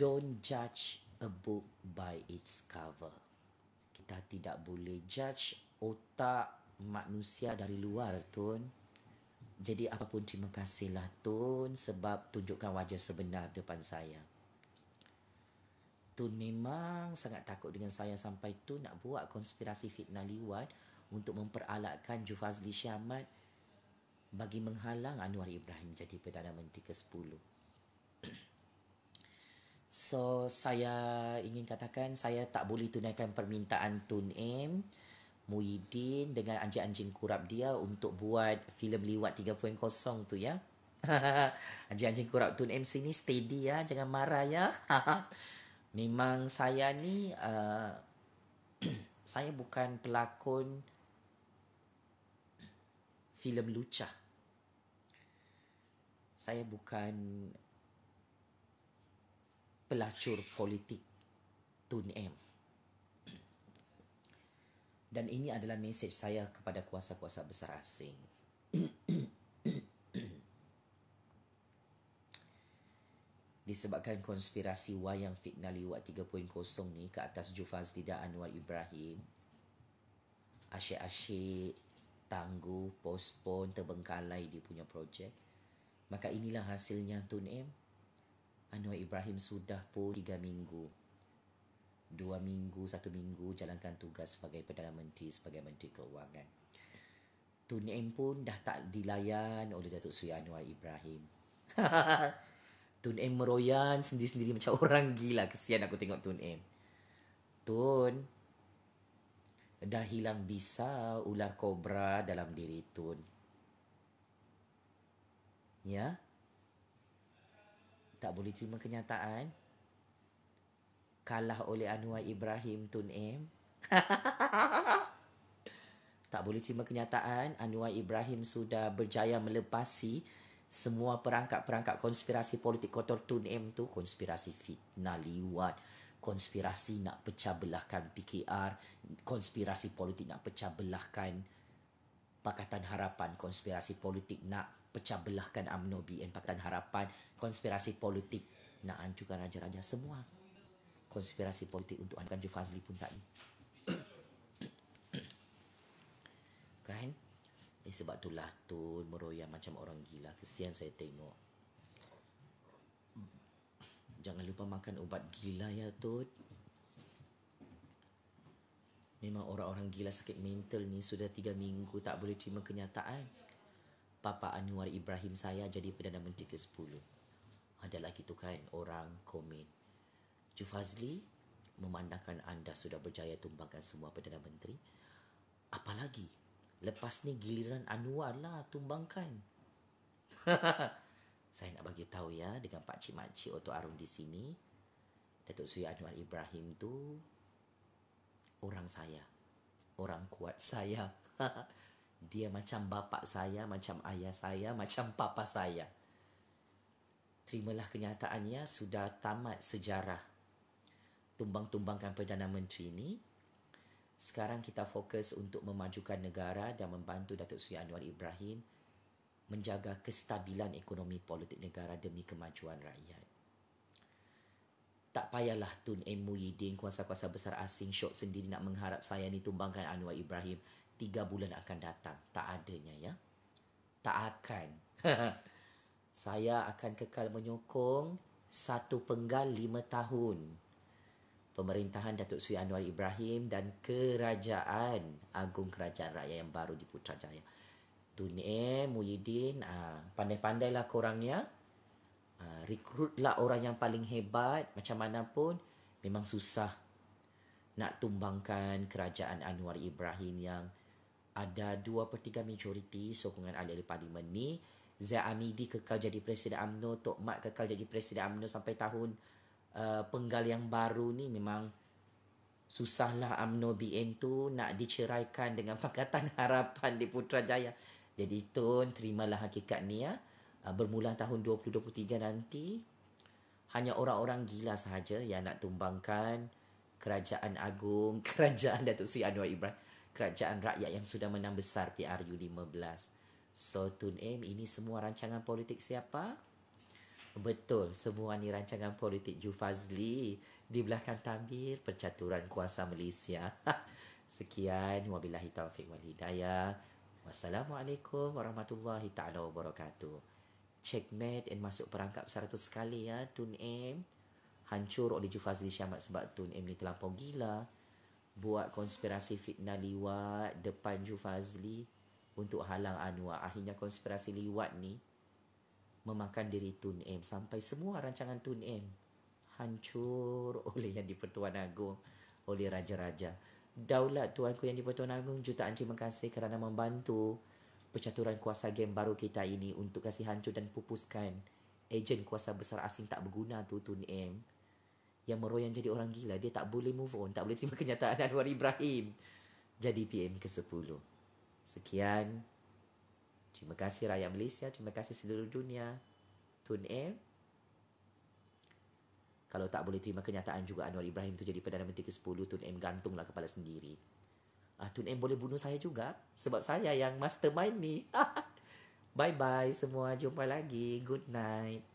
Don't judge a book by its cover. Kita tidak boleh judge otak manusia dari luar, Tun. Jadi apapun terima kasihlah Tun sebab tunjukkan wajah sebenar depan saya. Tun memang sangat takut dengan saya sampai Tun nak buat konspirasi fitnah liwat untuk memperalatkan Jufazli Syamad bagi menghalang Anwar Ibrahim jadi Perdana Menteri ke-10. <clears throat> So saya ingin katakan saya tak boleh tunaikan permintaan Tun M Muhyiddin dengan anjing-anjing kurap dia untuk buat filem liwat 3.0 tu ya. <laughs> anjing-anjing kurap Tun M sini steady ya, jangan marah ya. <laughs> Memang saya ni uh, <clears throat> saya bukan pelakon filem lucu. Saya bukan pelacur politik Tun M. Dan ini adalah mesej saya kepada kuasa-kuasa besar asing. <coughs> Disebabkan konspirasi wayang fitnah liwat 3.0 ni ke atas Jufaz Tidak Anwar Ibrahim, asyik-asyik tangguh, postpone, terbengkalai dia punya projek. Maka inilah hasilnya Tun M. Anwar Ibrahim sudah pun tiga minggu. Dua minggu, satu minggu jalankan tugas sebagai Perdana Menteri, sebagai Menteri Keuangan. Tun M pun dah tak dilayan oleh Datuk Sri Anwar Ibrahim. <laughs> Tun M meroyan sendiri-sendiri macam <laughs> orang gila. Kesian aku tengok Tun M. Tun, dah hilang bisa ular kobra dalam diri Tun. Ya? Tak boleh terima kenyataan? Kalah oleh Anwar Ibrahim Tun Em, <laughs> tak boleh terima kenyataan Anwar Ibrahim sudah berjaya melepasi semua perangkap-perangkap konspirasi politik kotor Tun Em tu konspirasi fitnah liwat konspirasi nak pecah belahkan PKR, konspirasi politik nak pecah belahkan Pakatan Harapan, konspirasi politik nak pecah belahkan UMNO BN Pakatan Harapan, konspirasi politik nak hancurkan raja-raja semua. Konspirasi politik untuk hancurkan Jufazli pun tak ada. <coughs> kan? Eh, sebab itulah tu meroyan macam orang gila. Kesian saya tengok. Jangan lupa makan ubat gila ya Tut Memang orang-orang gila sakit mental ni Sudah tiga minggu tak boleh terima kenyataan Papa Anwar Ibrahim saya jadi Perdana Menteri ke-10 Ada lagi tu kan orang komen Jufazli Memandangkan anda sudah berjaya tumbangkan semua Perdana Menteri Apalagi Lepas ni giliran Anwar lah tumbangkan <laughs> saya nak bagi tahu ya dengan pak cik mak cik Otto Arum di sini Datuk Suri Anwar Ibrahim tu orang saya orang kuat saya <laughs> dia macam bapa saya macam ayah saya macam papa saya terimalah kenyataannya sudah tamat sejarah tumbang-tumbangkan Perdana Menteri ini sekarang kita fokus untuk memajukan negara dan membantu Datuk Suri Anwar Ibrahim menjaga kestabilan ekonomi politik negara demi kemajuan rakyat. Tak payahlah Tun M. Muhyiddin, kuasa-kuasa besar asing syok sendiri nak mengharap saya ni tumbangkan Anwar Ibrahim. Tiga bulan akan datang. Tak adanya ya. Tak akan. <laughs> saya akan kekal menyokong satu penggal lima tahun pemerintahan Datuk Sui Anwar Ibrahim dan kerajaan Agung Kerajaan Rakyat yang baru di Putrajaya. Tuni eh, Muhyiddin ah, pandai pandai lah korangnya uh, lah orang yang paling hebat Macam mana pun Memang susah Nak tumbangkan kerajaan Anwar Ibrahim yang Ada dua per 3 majoriti sokongan ahli parlimen ni Zia Amidi kekal jadi Presiden UMNO Tok Mat kekal jadi Presiden UMNO Sampai tahun uh, penggal yang baru ni Memang susahlah UMNO BN tu Nak diceraikan dengan <laughs> Pakatan Harapan di Putrajaya jadi Tun terimalah hakikat ni ya. Ah, bermula tahun 2023 nanti hanya orang-orang gila sahaja yang nak tumbangkan kerajaan agung, <laughs> kerajaan Datuk Seri Anwar Ibrahim, kerajaan rakyat yang sudah menang besar PRU 15. So Tun Aim ini semua rancangan politik siapa? Betul, semua ni rancangan politik Jufazli di belakang tabir percaturan kuasa Malaysia. <laughs> Sekian, wabillahi taufik wal hidayah. Wassalamualaikum warahmatullahi taala wabarakatuh. Checkmate dan masuk perangkap 100 kali ya Tun M. Hancur oleh Jufazli Syamat sebab Tun M ni terlampau gila. Buat konspirasi fitnah liwat depan Jufazli untuk halang Anwar. Akhirnya konspirasi liwat ni memakan diri Tun M sampai semua rancangan Tun M hancur <laughs> oleh yang di Pertuan Agong oleh raja-raja. Daulat tuanku yang dipertuan agung jutaan terima kasih kerana membantu percaturan kuasa game baru kita ini untuk kasih hancur dan pupuskan ejen kuasa besar asing tak berguna tu Tun M yang meroyan jadi orang gila dia tak boleh move on tak boleh terima kenyataan <laughs> Anwar Ibrahim jadi PM ke-10 sekian terima kasih rakyat Malaysia terima kasih seluruh dunia Tun M kalau tak boleh terima kenyataan juga Anwar Ibrahim tu jadi Perdana Menteri ke-10 Tun M gantunglah kepala sendiri ah, Tun M boleh bunuh saya juga sebab saya yang mastermind ni <laughs> bye bye semua jumpa lagi good night